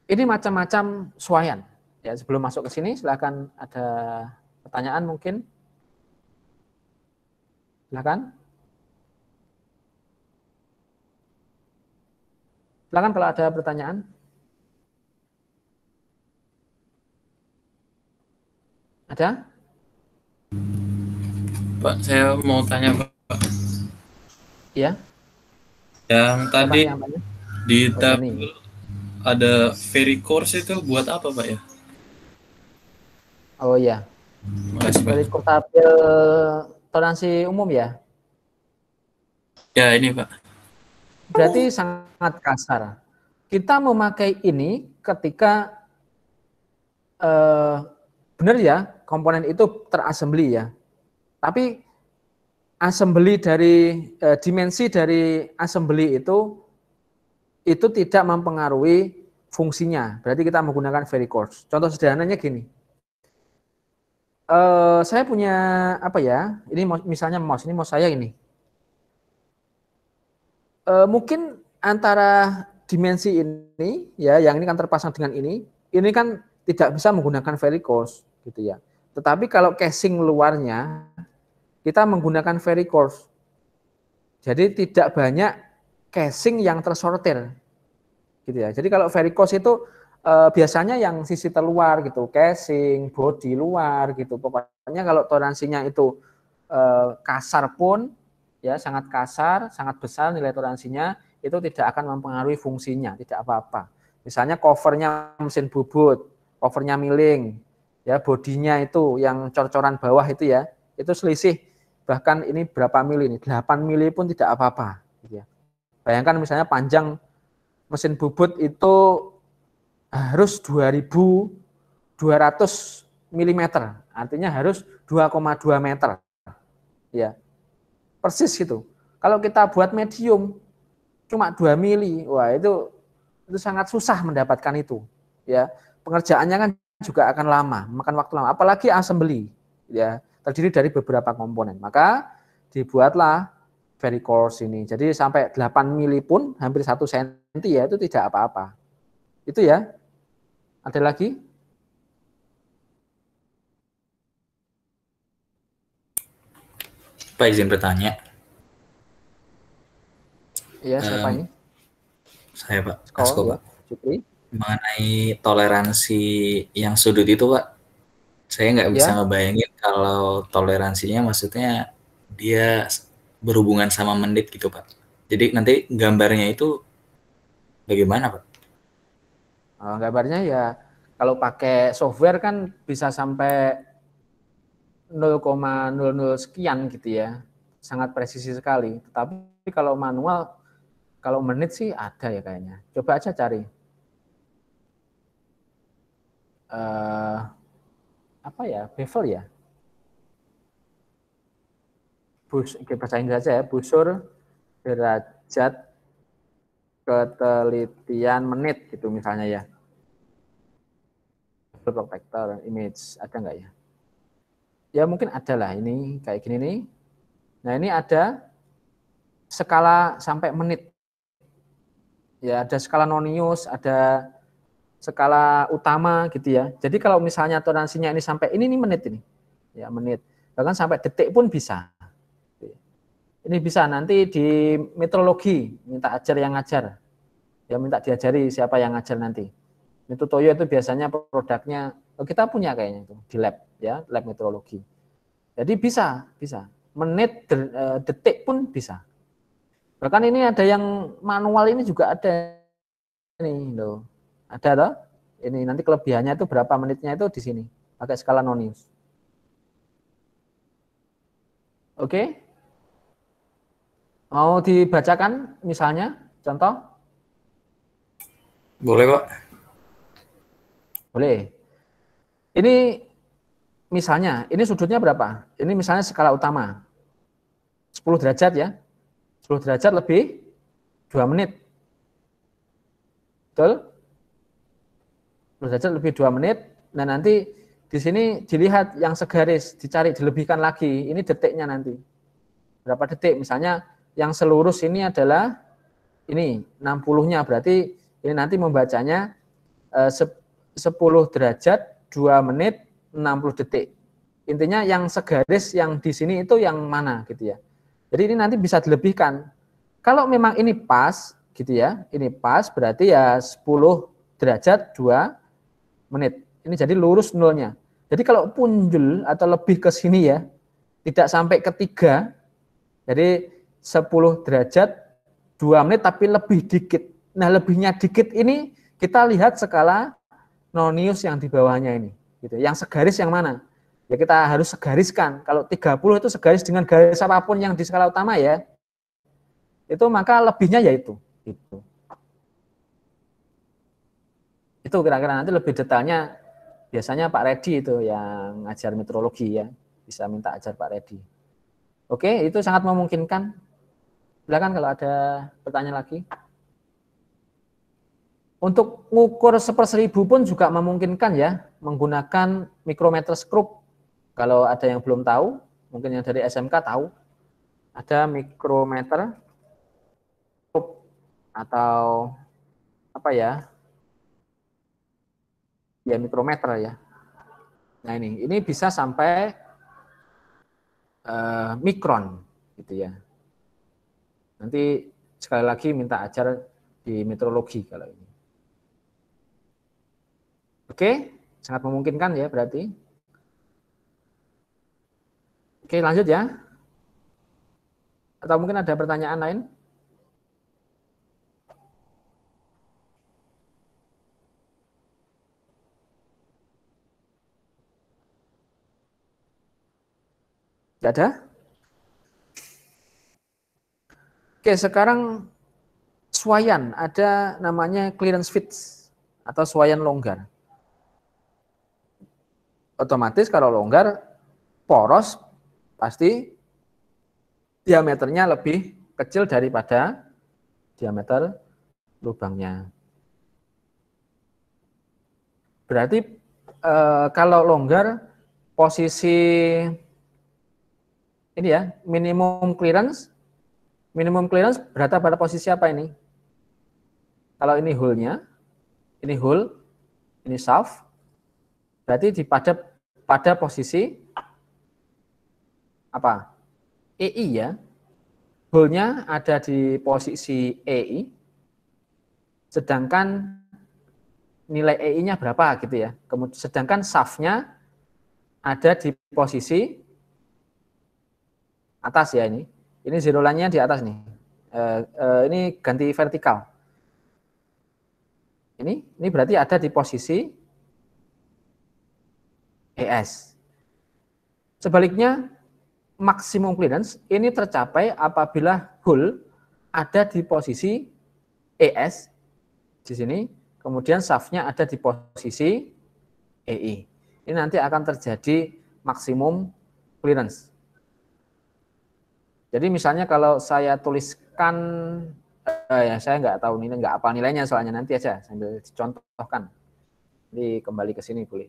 ini macam-macam suayan. Ya, sebelum masuk ke sini silahkan ada pertanyaan mungkin. Silakan. Silakan kalau ada pertanyaan. Ada? Pak, saya mau tanya Pak. Ya. Yang tadi yang di oh, tab oh, ada ferry course itu buat apa Pak ya? Oh ya. Makasih Pak. Ferry course tabel eh, toleransi umum ya? Ya ini Pak. Berarti sangat kasar. Kita memakai ini ketika uh, benar ya komponen itu terassembly ya. Tapi assembly dari uh, dimensi dari assembly itu itu tidak mempengaruhi fungsinya. Berarti kita menggunakan very coarse Contoh sederhananya gini. Uh, saya punya apa ya? Ini misalnya mouse ini mouse saya ini uh, mungkin antara dimensi ini ya yang ini kan terpasang dengan ini ini kan tidak bisa menggunakan varicose gitu ya tetapi kalau casing luarnya kita menggunakan varicose jadi tidak banyak casing yang tersortir gitu ya jadi kalau varicose itu eh, biasanya yang sisi terluar gitu casing body luar gitu pokoknya kalau toleransinya itu eh, kasar pun ya sangat kasar, sangat besar nilai toleransinya itu tidak akan mempengaruhi fungsinya, tidak apa-apa. Misalnya covernya mesin bubut, covernya miling, ya bodinya itu yang cor-coran bawah itu ya, itu selisih bahkan ini berapa mili ini 8 mili pun tidak apa-apa gitu ya. Bayangkan misalnya panjang mesin bubut itu harus 2200 mm. Artinya harus 2,2 meter. Ya persis gitu. Kalau kita buat medium cuma 2 mili, wah itu itu sangat susah mendapatkan itu. Ya, pengerjaannya kan juga akan lama, makan waktu lama. Apalagi assembly, ya terdiri dari beberapa komponen. Maka dibuatlah very coarse ini. Jadi sampai 8 mili pun hampir satu senti ya itu tidak apa-apa. Itu ya. Ada lagi? Pak izin bertanya. Iya, siapa ini? Saya Pak, Sekolah, Asko, iya, Pak. Mengenai toleransi yang sudut itu Pak, saya nggak ya. bisa ngebayangin kalau toleransinya maksudnya dia berhubungan sama mendit gitu Pak. Jadi nanti gambarnya itu bagaimana Pak? Nah, gambarnya ya kalau pakai software kan bisa sampai 0,00 sekian gitu ya. Sangat presisi sekali. Tetapi kalau manual, kalau menit sih ada ya kayaknya. Coba aja cari. Uh, apa ya, bevel ya? Bus, bahasa Inggris aja ya, busur derajat ketelitian menit gitu misalnya ya. Protector image, ada nggak ya? ya mungkin ada lah ini kayak gini nih. Nah ini ada skala sampai menit. Ya ada skala nonius, ada skala utama gitu ya. Jadi kalau misalnya toleransinya ini sampai ini nih menit ini, ya menit. Bahkan sampai detik pun bisa. Ini bisa nanti di metrologi minta ajar yang ngajar. Ya minta diajari siapa yang ngajar nanti. Itu Toyo itu biasanya produknya oh kita punya kayaknya itu di lab ya lab meteorologi. Jadi bisa, bisa. Menit, e, detik pun bisa. Bahkan ini ada yang manual ini juga ada ini loh. Ada toh? Ini nanti kelebihannya itu berapa menitnya itu di sini. Pakai skala nonius. Oke? Mau dibacakan misalnya contoh? Boleh, Pak. Boleh. Ini misalnya ini sudutnya berapa? Ini misalnya skala utama. 10 derajat ya. 10 derajat lebih 2 menit. Betul? 10 derajat lebih 2 menit. Nah nanti di sini dilihat yang segaris, dicari, dilebihkan lagi. Ini detiknya nanti. Berapa detik? Misalnya yang selurus ini adalah ini 60-nya. Berarti ini nanti membacanya 10 eh, derajat 2 menit 60 detik. Intinya yang segaris yang di sini itu yang mana gitu ya. Jadi ini nanti bisa dilebihkan. Kalau memang ini pas gitu ya, ini pas berarti ya 10 derajat 2 menit. Ini jadi lurus nolnya. Jadi kalau punjul atau lebih ke sini ya, tidak sampai ke 3, jadi 10 derajat 2 menit tapi lebih dikit. Nah lebihnya dikit ini kita lihat skala nonius yang di bawahnya ini. Gitu. Yang segaris yang mana? Ya kita harus segariskan. Kalau 30 itu segaris dengan garis apapun yang di skala utama ya. Itu maka lebihnya yaitu itu. Gitu. Itu kira-kira nanti lebih detailnya biasanya Pak Redi itu yang ngajar meteorologi ya. Bisa minta ajar Pak Redi. Oke, itu sangat memungkinkan. Silakan kalau ada pertanyaan lagi. Untuk ngukur seperseribu pun juga memungkinkan ya, menggunakan mikrometer skrup. Kalau ada yang belum tahu, mungkin yang dari SMK tahu, ada mikrometer skrup atau apa ya, ya mikrometer ya. Nah ini, ini bisa sampai uh, mikron gitu ya. Nanti sekali lagi minta ajar di metrologi kalau ini. Oke, sangat memungkinkan ya berarti. Oke, lanjut ya. Atau mungkin ada pertanyaan lain? Tidak ada? Oke, sekarang swayan ada namanya clearance fit atau swayan longgar otomatis kalau longgar poros pasti diameternya lebih kecil daripada diameter lubangnya. Berarti e, kalau longgar posisi ini ya, minimum clearance minimum clearance berada pada posisi apa ini? Kalau ini hole-nya, ini hole, ini shaft, berarti di pada pada posisi apa? EI ya. hole ada di posisi EI, sedangkan nilai EI-nya berapa gitu ya. Kemudian sedangkan SAF-nya ada di posisi atas ya ini. Ini zero line-nya di atas nih. Uh, uh, ini ganti vertikal. Ini ini berarti ada di posisi ES. Sebaliknya, maksimum clearance ini tercapai apabila hull ada di posisi ES di sini, kemudian shaftnya ada di posisi EI. Ini nanti akan terjadi maksimum clearance. Jadi misalnya kalau saya tuliskan, eh, ya saya nggak tahu ini nggak apa nilainya soalnya nanti aja sambil dicontohkan. Jadi kembali ke sini boleh.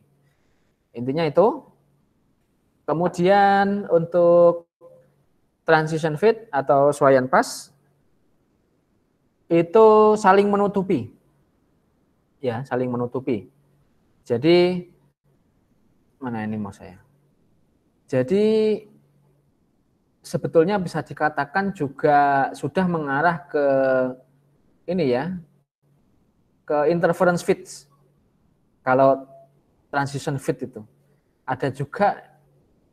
Intinya itu. Kemudian untuk transition fit atau swayan pas itu saling menutupi. Ya, saling menutupi. Jadi mana ini mau saya? Jadi sebetulnya bisa dikatakan juga sudah mengarah ke ini ya, ke interference fits. Kalau transition fit itu. Ada juga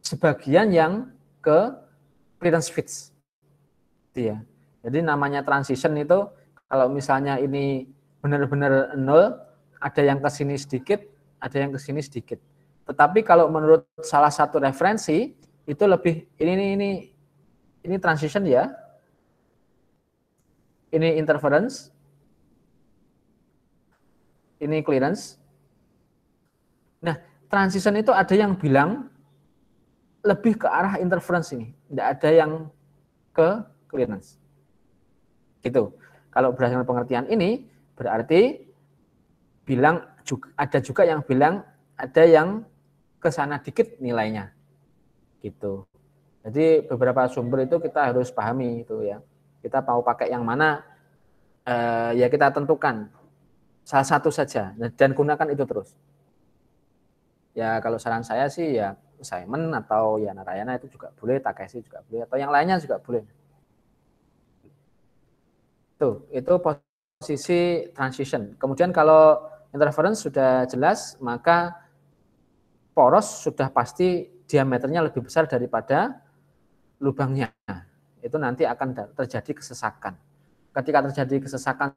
sebagian yang ke clearance fit, gitu ya. Jadi namanya transition itu kalau misalnya ini benar-benar nol, ada yang ke sini sedikit, ada yang ke sini sedikit. Tetapi kalau menurut salah satu referensi itu lebih ini ini ini, ini transition ya. Ini interference. Ini clearance. Nah, transition itu ada yang bilang lebih ke arah interference ini, tidak ada yang ke clearance. Gitu. Kalau berdasarkan pengertian ini berarti bilang juga, ada juga yang bilang ada yang ke sana dikit nilainya. Gitu. Jadi beberapa sumber itu kita harus pahami itu ya. Kita mau pakai yang mana eh, ya kita tentukan salah satu saja dan gunakan itu terus ya kalau saran saya sih ya Simon atau ya Narayana itu juga boleh, Takeshi juga boleh, atau yang lainnya juga boleh. Tuh, itu posisi transition. Kemudian kalau interference sudah jelas, maka poros sudah pasti diameternya lebih besar daripada lubangnya. Itu nanti akan terjadi kesesakan. Ketika terjadi kesesakan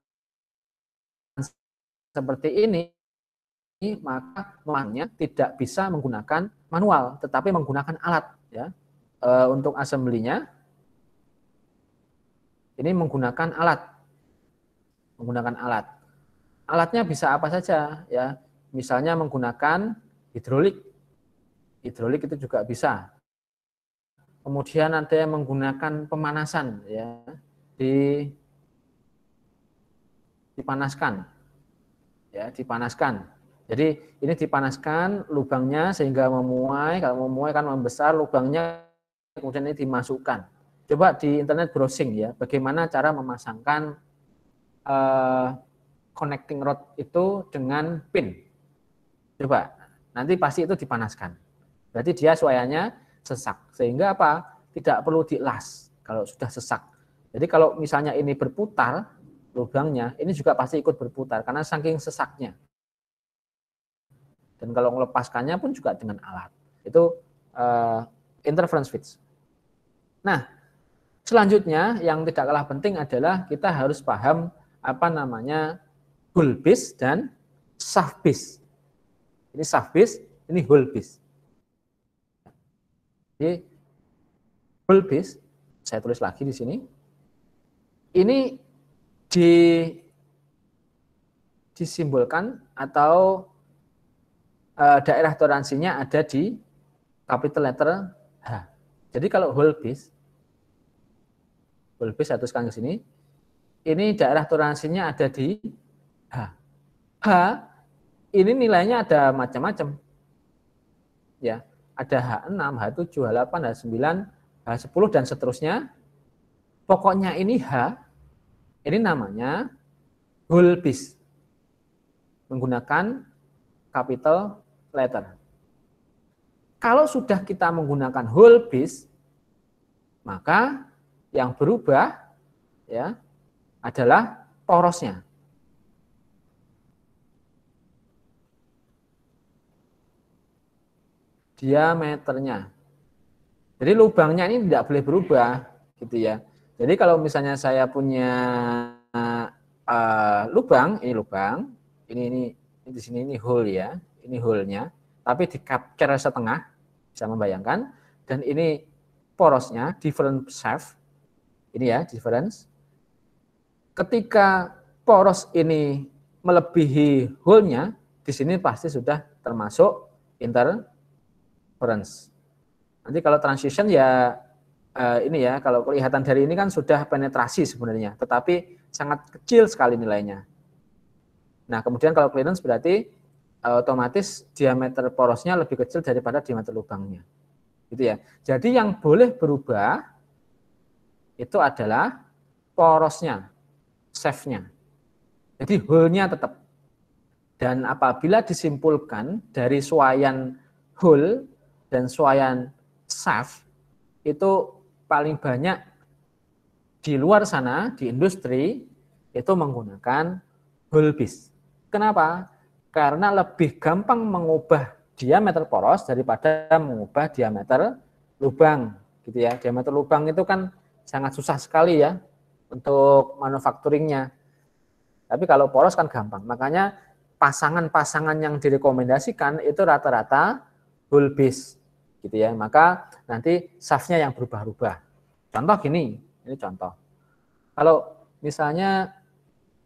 seperti ini, maka pelangnya tidak bisa menggunakan manual, tetapi menggunakan alat ya. E, untuk assembly-nya ini menggunakan alat. Menggunakan alat. Alatnya bisa apa saja ya. Misalnya menggunakan hidrolik. Hidrolik itu juga bisa. Kemudian ada yang menggunakan pemanasan ya. Di dipanaskan. Ya, dipanaskan jadi ini dipanaskan lubangnya sehingga memuai, kalau memuai kan membesar lubangnya kemudian ini dimasukkan. Coba di internet browsing ya, bagaimana cara memasangkan uh, connecting rod itu dengan pin. Coba, nanti pasti itu dipanaskan. Berarti dia suayanya sesak, sehingga apa? Tidak perlu dilas kalau sudah sesak. Jadi kalau misalnya ini berputar lubangnya, ini juga pasti ikut berputar karena saking sesaknya. Dan kalau melepaskannya pun juga dengan alat. Itu uh, interference fits. Nah, selanjutnya yang tidak kalah penting adalah kita harus paham apa namanya whole base dan soft base. Ini soft base, ini whole base. Jadi whole base, saya tulis lagi di sini. Ini di disimbolkan atau Eh, daerah toleransinya ada di capital letter H. Jadi kalau whole base, whole base satu ke sini, ini daerah toleransinya ada di H. H ini nilainya ada macam-macam. Ya, ada H6, H7, H8, H9, H10 dan seterusnya. Pokoknya ini H ini namanya whole base. Menggunakan capital letter. Kalau sudah kita menggunakan whole base, maka yang berubah ya adalah porosnya, Diameternya. Jadi lubangnya ini tidak boleh berubah gitu ya. Jadi kalau misalnya saya punya uh, lubang, ini lubang, ini ini, ini di sini ini hole ya, ini hole-nya, tapi di capture setengah, bisa membayangkan, dan ini porosnya, different shaft, ini ya, difference. Ketika poros ini melebihi hole-nya, di sini pasti sudah termasuk interference. Nanti kalau transition ya eh, ini ya, kalau kelihatan dari ini kan sudah penetrasi sebenarnya, tetapi sangat kecil sekali nilainya. Nah, kemudian kalau clearance berarti Eh, otomatis diameter porosnya lebih kecil daripada diameter lubangnya. Gitu ya. Jadi yang boleh berubah itu adalah porosnya, shaftnya. Jadi hole-nya tetap. Dan apabila disimpulkan dari suayan hole dan suayan shaft itu paling banyak di luar sana di industri itu menggunakan hole piece. Kenapa? karena lebih gampang mengubah diameter poros daripada mengubah diameter lubang gitu ya diameter lubang itu kan sangat susah sekali ya untuk manufakturingnya tapi kalau poros kan gampang makanya pasangan-pasangan yang direkomendasikan itu rata-rata bull base gitu ya maka nanti safnya yang berubah-ubah contoh gini ini contoh kalau misalnya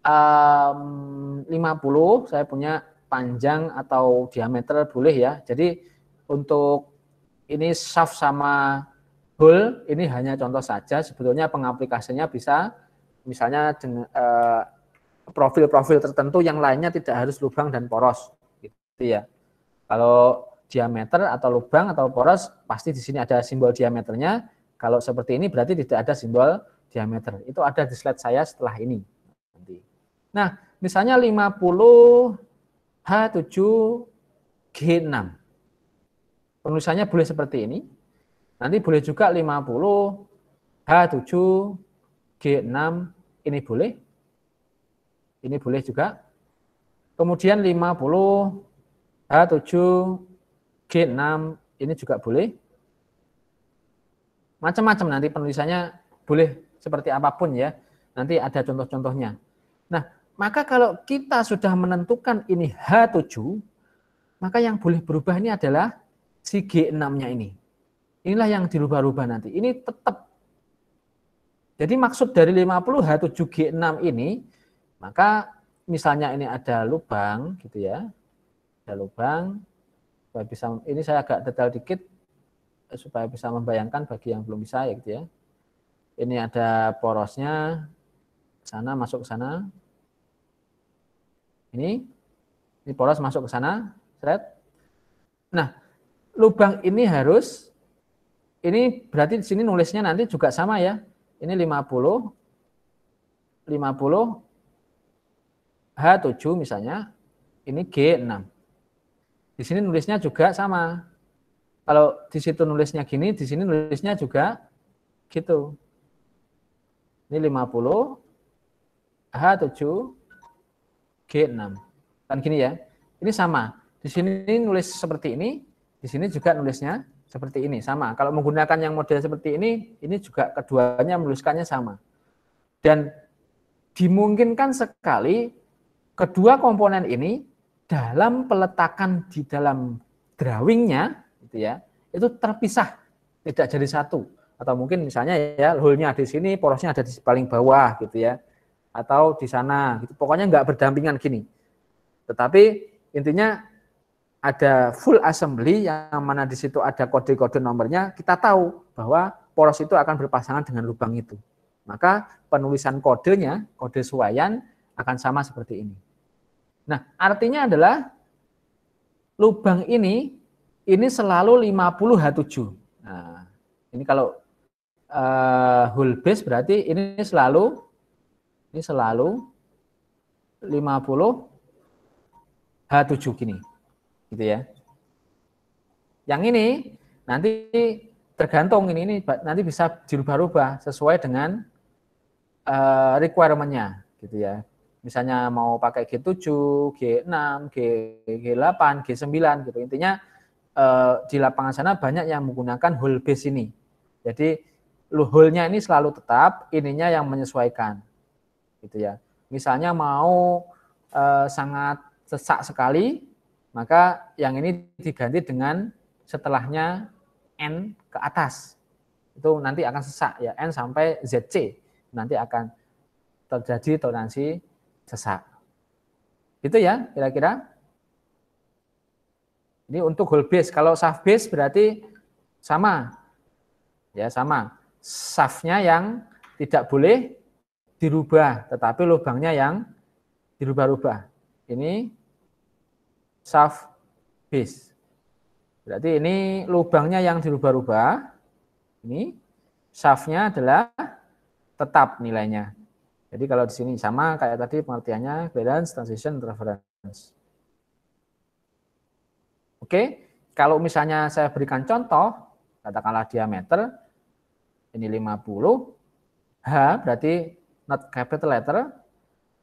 um, mmm, 50 saya punya panjang atau diameter boleh ya. Jadi untuk ini shaft sama hole ini hanya contoh saja. Sebetulnya pengaplikasinya bisa misalnya eh, profil-profil tertentu yang lainnya tidak harus lubang dan poros gitu ya. Kalau diameter atau lubang atau poros pasti di sini ada simbol diameternya. Kalau seperti ini berarti tidak ada simbol diameter. Itu ada di slide saya setelah ini. nanti Nah, misalnya 50 H7G6. Penulisannya boleh seperti ini. Nanti boleh juga 50 H7 G6 ini boleh. Ini boleh juga. Kemudian 50 H7 G6 ini juga boleh. Macam-macam nanti penulisannya boleh seperti apapun ya. Nanti ada contoh-contohnya. Nah, maka kalau kita sudah menentukan ini H7, maka yang boleh berubah ini adalah si G6-nya ini. Inilah yang dirubah-rubah nanti. Ini tetap. Jadi maksud dari 50 H7G6 ini, maka misalnya ini ada lubang gitu ya. Ada lubang. Supaya bisa ini saya agak detail dikit supaya bisa membayangkan bagi yang belum bisa ya gitu ya. Ini ada porosnya. Sana masuk ke sana, ini ini poros masuk ke sana, seret. Nah, lubang ini harus ini berarti di sini nulisnya nanti juga sama ya. Ini 50 50 H7 misalnya, ini G6. Di sini nulisnya juga sama. Kalau di situ nulisnya gini, di sini nulisnya juga gitu. Ini 50 H7 G6. Kan gini ya. Ini sama. Di sini nulis seperti ini, di sini juga nulisnya seperti ini, sama. Kalau menggunakan yang model seperti ini, ini juga keduanya menuliskannya sama. Dan dimungkinkan sekali kedua komponen ini dalam peletakan di dalam drawingnya, gitu ya, itu terpisah, tidak jadi satu. Atau mungkin misalnya ya, hole-nya ada di sini, porosnya ada di paling bawah, gitu ya atau di sana gitu. Pokoknya nggak berdampingan gini. Tetapi intinya ada full assembly yang mana di situ ada kode-kode nomornya, kita tahu bahwa poros itu akan berpasangan dengan lubang itu. Maka penulisan kodenya, kode suwayan akan sama seperti ini. Nah, artinya adalah lubang ini ini selalu 50 H7. Nah, ini kalau uh, whole base berarti ini selalu ini selalu 50 H7 gini. Gitu ya. Yang ini nanti tergantung ini, ini nanti bisa dirubah-rubah sesuai dengan uh, requirement-nya gitu ya. Misalnya mau pakai G7, G6, G, G8, G9 gitu. Intinya uh, di lapangan sana banyak yang menggunakan whole base ini. Jadi hole-nya ini selalu tetap, ininya yang menyesuaikan gitu ya. Misalnya mau e, sangat sesak sekali, maka yang ini diganti dengan setelahnya n ke atas. Itu nanti akan sesak ya, n sampai zc nanti akan terjadi toleransi sesak. itu ya kira-kira. Ini untuk whole base. Kalau saf base berarti sama. Ya, sama. Safnya yang tidak boleh dirubah, tetapi lubangnya yang dirubah-rubah. Ini shaft base. Berarti ini lubangnya yang dirubah-rubah. Ini shaftnya adalah tetap nilainya. Jadi kalau di sini sama kayak tadi pengertiannya balance, transition, reference. Oke, kalau misalnya saya berikan contoh, katakanlah diameter, ini 50, H berarti not capital letter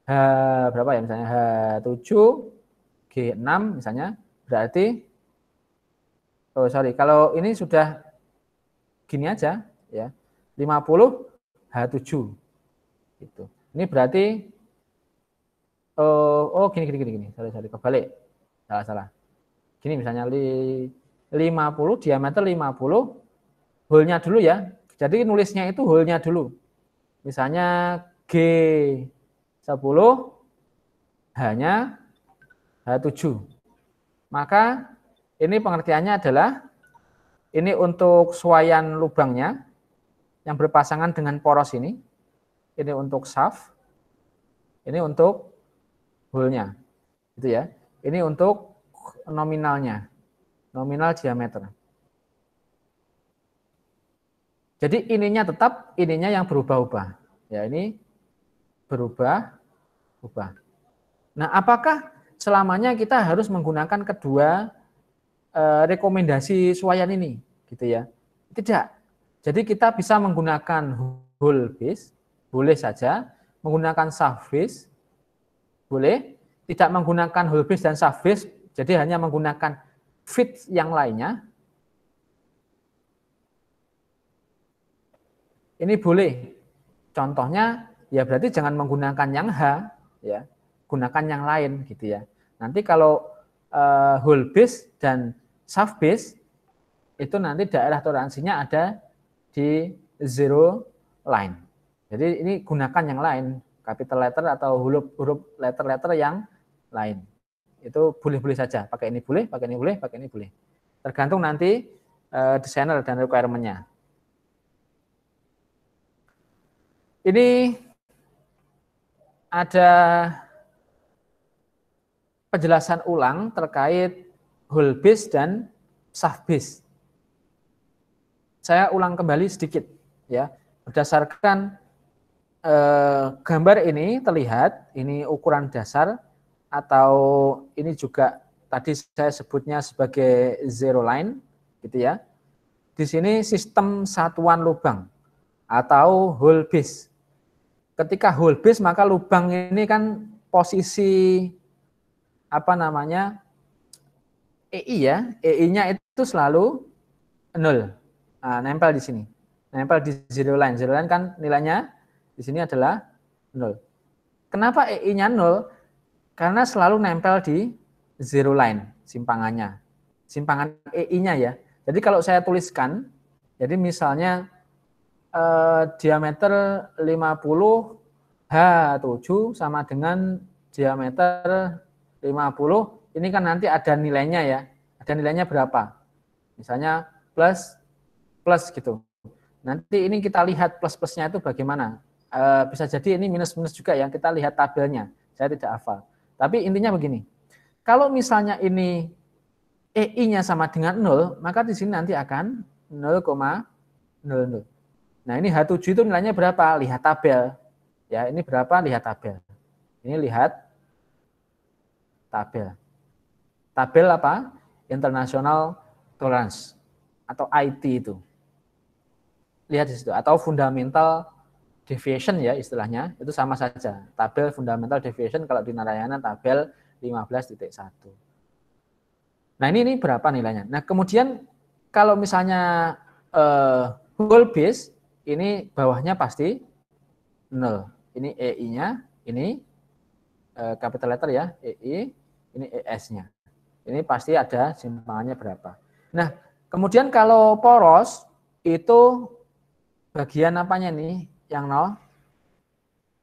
H berapa ya misalnya H7 G6 misalnya berarti oh sorry kalau ini sudah gini aja ya 50 H7 gitu ini berarti oh, oh gini gini gini gini sorry sorry kebalik salah salah gini misalnya li, 50 diameter 50 hole-nya dulu ya jadi nulisnya itu hole-nya dulu misalnya G10 hanya H7. Maka ini pengertiannya adalah ini untuk suayan lubangnya yang berpasangan dengan poros ini. Ini untuk shaft, Ini untuk hole-nya. Gitu ya. Ini untuk nominalnya. Nominal diameter. Jadi ininya tetap, ininya yang berubah-ubah. Ya, ini berubah, ubah. Nah, apakah selamanya kita harus menggunakan kedua e, rekomendasi suayan ini, gitu ya? Tidak. Jadi kita bisa menggunakan whole base, boleh saja, menggunakan soft fish, boleh, tidak menggunakan whole base dan soft fish, jadi hanya menggunakan fit yang lainnya. Ini boleh. Contohnya ya berarti jangan menggunakan yang H, ya gunakan yang lain gitu ya. Nanti kalau uh, whole base dan sub base itu nanti daerah toleransinya ada di zero line. Jadi ini gunakan yang lain, capital letter atau huruf huruf letter-letter yang lain. Itu boleh-boleh saja, pakai ini boleh, pakai ini boleh, pakai ini boleh. Tergantung nanti uh, desainer dan requirement Ini ada penjelasan ulang terkait whole dan saf Saya ulang kembali sedikit ya. Berdasarkan eh, gambar ini terlihat ini ukuran dasar atau ini juga tadi saya sebutnya sebagai zero line gitu ya. Di sini sistem satuan lubang atau hole base ketika whole base maka lubang ini kan posisi apa namanya EI ya, EI-nya itu selalu nol, nah, nempel di sini, nempel di zero line, zero line kan nilainya di sini adalah nol. Kenapa EI-nya nol? Karena selalu nempel di zero line simpangannya, simpangan EI-nya ya. Jadi kalau saya tuliskan, jadi misalnya eh, diameter 50 H7 sama dengan diameter 50. Ini kan nanti ada nilainya ya. Ada nilainya berapa? Misalnya plus plus gitu. Nanti ini kita lihat plus-plusnya itu bagaimana. E, bisa jadi ini minus-minus juga yang kita lihat tabelnya. Saya tidak hafal. Tapi intinya begini. Kalau misalnya ini EI-nya sama dengan 0, maka di sini nanti akan 0,00. Nah, ini H7 itu nilainya berapa? Lihat tabel. Ya, ini berapa? Lihat tabel. Ini lihat tabel. Tabel apa? International Tolerance atau IT itu. Lihat di situ atau fundamental deviation ya istilahnya, itu sama saja. Tabel fundamental deviation kalau di Narayana tabel 15.1. Nah, ini ini berapa nilainya? Nah, kemudian kalau misalnya eh, whole base ini bawahnya pasti nol. Ini EI-nya, ini kapital e, capital letter ya, EI, ini ES-nya. Ini pasti ada simpangannya berapa. Nah, kemudian kalau poros itu bagian apanya nih yang nol?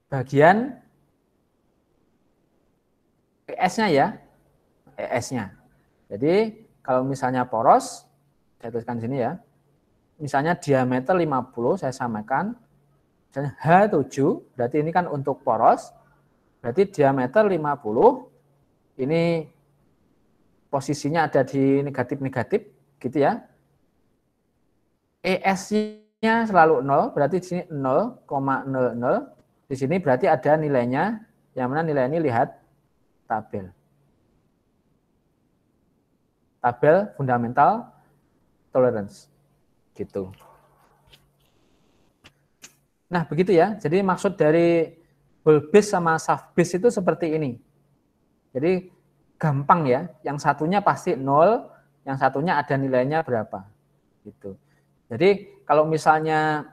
Bagian ES-nya ya, ES-nya. Jadi kalau misalnya poros, saya tuliskan di sini ya, misalnya diameter 50 saya samakan dan H7 berarti ini kan untuk poros berarti diameter 50 ini posisinya ada di negatif-negatif gitu ya ES-nya selalu 0 berarti di sini 0,00 di sini berarti ada nilainya yang mana nilai ini lihat tabel tabel fundamental tolerance gitu. Nah, begitu ya. Jadi maksud dari whole base sama soft base itu seperti ini. Jadi gampang ya. Yang satunya pasti nol, yang satunya ada nilainya berapa. Gitu. Jadi kalau misalnya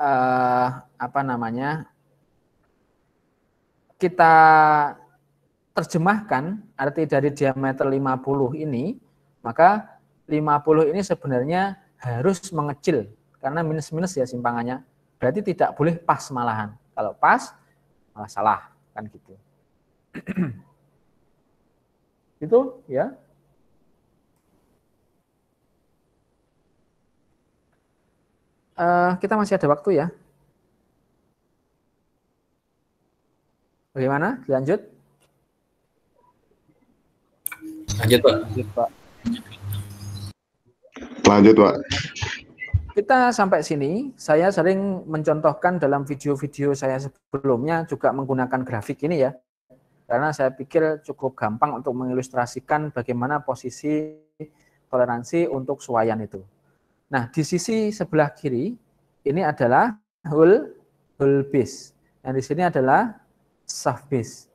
eh, apa namanya kita terjemahkan arti dari diameter 50 ini, maka 50 ini sebenarnya harus mengecil karena minus-minus ya simpangannya. Berarti tidak boleh pas malahan. Kalau pas malah salah kan gitu. Itu ya. Uh, kita masih ada waktu ya. Bagaimana? Lanjut, Pak. Lanjut, Pak. Lanjut, Pak. Kita sampai sini, saya sering mencontohkan dalam video-video saya sebelumnya juga menggunakan grafik ini ya. Karena saya pikir cukup gampang untuk mengilustrasikan bagaimana posisi toleransi untuk suayan itu. Nah, di sisi sebelah kiri ini adalah whole whole base. Yang di sini adalah soft base.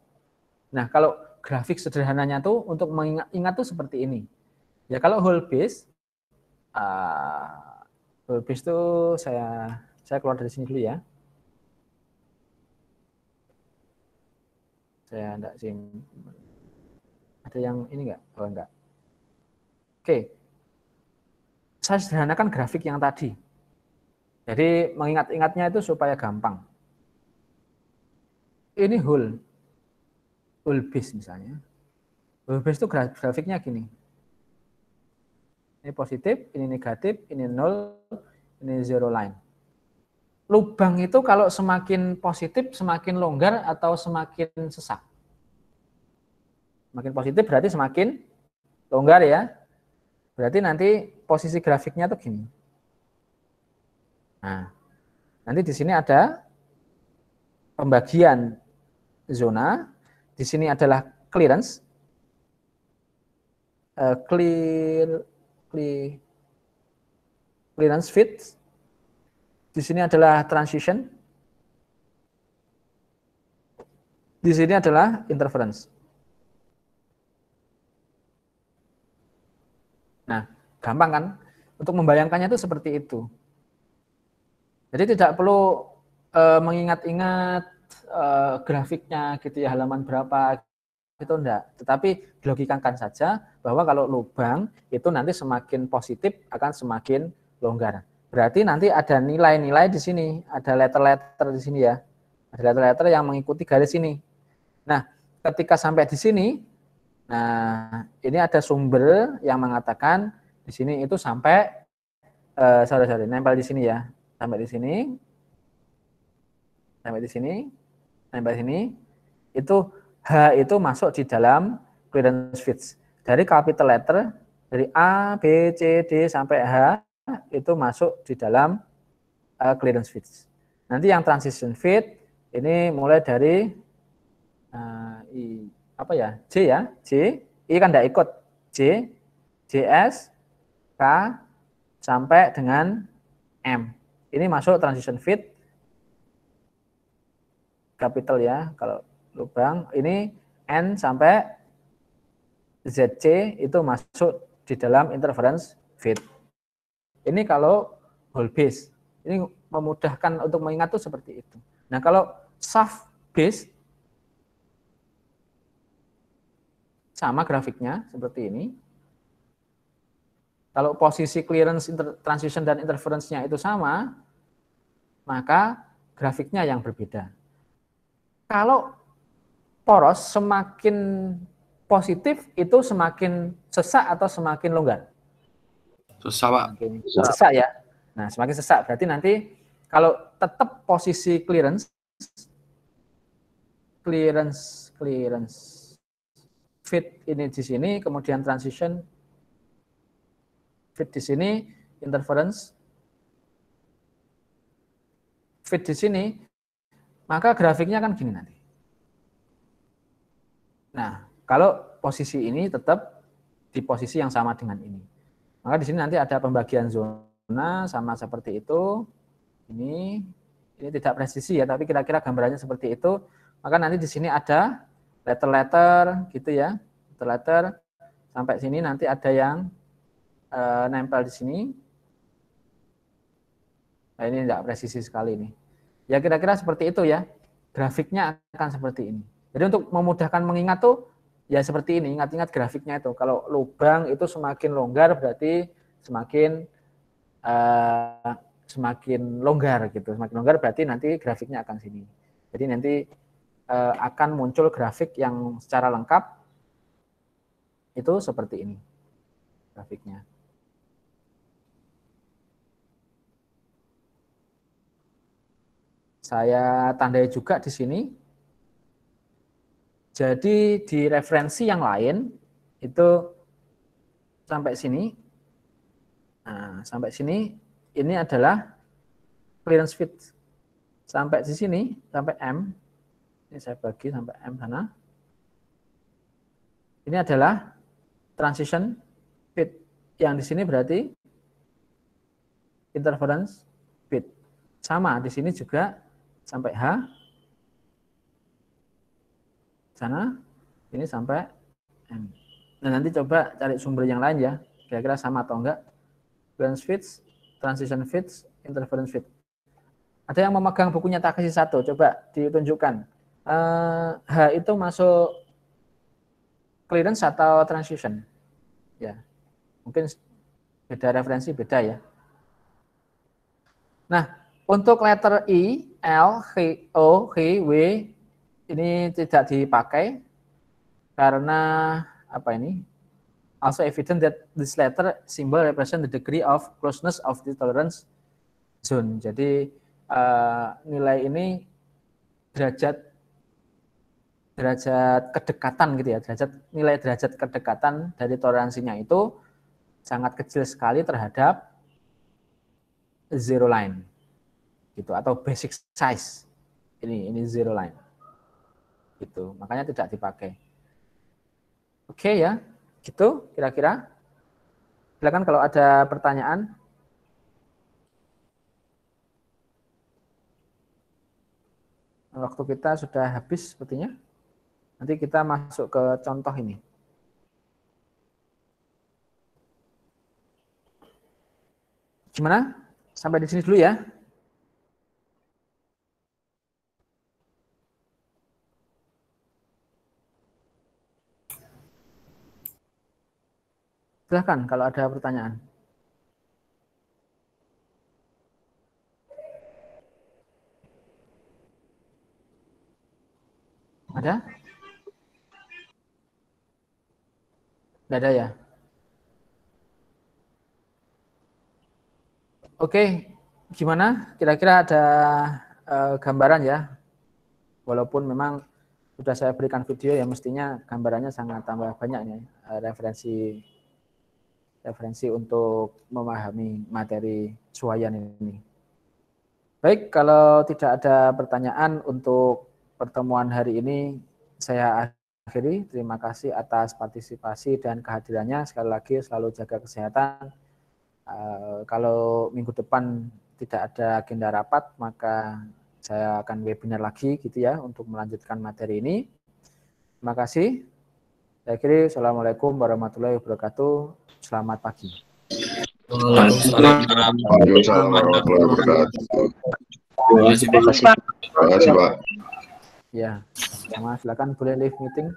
Nah, kalau grafik sederhananya tuh untuk mengingat ingat tuh seperti ini. Ya kalau whole base uh, habis itu saya saya keluar dari sini dulu ya. Saya tidak sih ada yang ini enggak? kalau oh, enggak. Oke. Saya sederhanakan grafik yang tadi. Jadi mengingat-ingatnya itu supaya gampang. Ini whole. Whole base misalnya. Whole base itu grafiknya gini ini positif, ini negatif, ini nol, ini zero line. Lubang itu kalau semakin positif, semakin longgar atau semakin sesak. Semakin positif berarti semakin longgar ya. Berarti nanti posisi grafiknya tuh gini. Nah, nanti di sini ada pembagian zona. Di sini adalah clearance. Uh, clear di clearance fit. Di sini adalah transition. Di sini adalah interference. Nah, gampang kan? Untuk membayangkannya itu seperti itu. Jadi tidak perlu uh, mengingat-ingat uh, grafiknya gitu ya halaman berapa itu enggak. Tetapi dilogikakan saja bahwa kalau lubang itu nanti semakin positif akan semakin longgar. Berarti nanti ada nilai-nilai di sini, ada letter-letter di sini ya. Ada letter-letter yang mengikuti garis ini. Nah, ketika sampai di sini, nah ini ada sumber yang mengatakan di sini itu sampai eh, sorry sorry nempel di sini ya, sampai di sini, sampai di sini, nempel di sini, itu H itu masuk di dalam clearance fees. Dari capital letter dari A, B, C, D sampai H itu masuk di dalam uh, clearance fees. Nanti yang transition fit ini mulai dari uh, I, apa ya? J ya, J, I kan tidak ikut. J, S K sampai dengan M. Ini masuk transition fit capital ya kalau lubang ini N sampai ZC itu masuk di dalam interference fit. Ini kalau whole base. Ini memudahkan untuk mengingat tuh seperti itu. Nah, kalau soft base sama grafiknya seperti ini. Kalau posisi clearance, inter, transition, dan interference-nya itu sama, maka grafiknya yang berbeda. Kalau poros semakin positif itu semakin sesak atau semakin longgar? Sesak, Pak. Sesak ya. Nah, semakin sesak berarti nanti kalau tetap posisi clearance clearance clearance fit ini di sini kemudian transition fit di sini interference fit di sini maka grafiknya kan gini nanti. Nah, kalau posisi ini tetap di posisi yang sama dengan ini. Maka di sini nanti ada pembagian zona sama seperti itu. Ini ini tidak presisi ya, tapi kira-kira gambarannya seperti itu. Maka nanti di sini ada letter-letter gitu ya. Letter-letter sampai sini nanti ada yang e, nempel di sini. Nah, ini tidak presisi sekali ini. Ya kira-kira seperti itu ya. Grafiknya akan seperti ini. Jadi untuk memudahkan mengingat tuh ya seperti ini, ingat-ingat grafiknya itu. Kalau lubang itu semakin longgar berarti semakin uh, semakin longgar gitu. Semakin longgar berarti nanti grafiknya akan sini. Jadi nanti uh, akan muncul grafik yang secara lengkap itu seperti ini grafiknya. Saya tandai juga di sini jadi di referensi yang lain itu sampai sini. Nah, sampai sini ini adalah clearance fit. Sampai di sini, sampai M. Ini saya bagi sampai M sana. Ini adalah transition fit. Yang di sini berarti interference fit. Sama di sini juga sampai H sana, ini sampai M. Nah, nanti coba cari sumber yang lain ya, kira-kira sama atau enggak. Balance fits, transition fits, interference fit. Ada yang memegang bukunya kasih satu, coba ditunjukkan. Uh, H itu masuk clearance atau transition. Ya, mungkin beda referensi beda ya. Nah, untuk letter I, e, L, H, O, H, W, ini tidak dipakai karena apa ini? Also evident that this letter symbol represent the degree of closeness of the tolerance zone. Jadi uh, nilai ini derajat derajat kedekatan gitu ya, derajat nilai derajat kedekatan dari toleransinya itu sangat kecil sekali terhadap zero line gitu atau basic size ini ini zero line gitu. Makanya tidak dipakai. Oke okay, ya, gitu kira-kira. Silakan kalau ada pertanyaan. Waktu kita sudah habis sepertinya. Nanti kita masuk ke contoh ini. Gimana? Sampai di sini dulu ya. Silahkan kalau ada pertanyaan. Ada? Tidak ada ya? Oke, gimana? Kira-kira ada uh, gambaran ya? Walaupun memang sudah saya berikan video ya mestinya gambarannya sangat tambah banyak nih uh, referensi referensi untuk memahami materi suayan ini. Baik, kalau tidak ada pertanyaan untuk pertemuan hari ini, saya akhiri. Terima kasih atas partisipasi dan kehadirannya. Sekali lagi, selalu jaga kesehatan. Eh, kalau minggu depan tidak ada agenda rapat, maka saya akan webinar lagi gitu ya untuk melanjutkan materi ini. Terima kasih. Saya kiri, Assalamualaikum warahmatullahi wabarakatuh. Selamat pagi. Waalaikumsalam warahmatullahi wabarakatuh. Terima kasih, Pak. Terima kasih, Pak. Ya, sama. Silakan boleh leave meeting.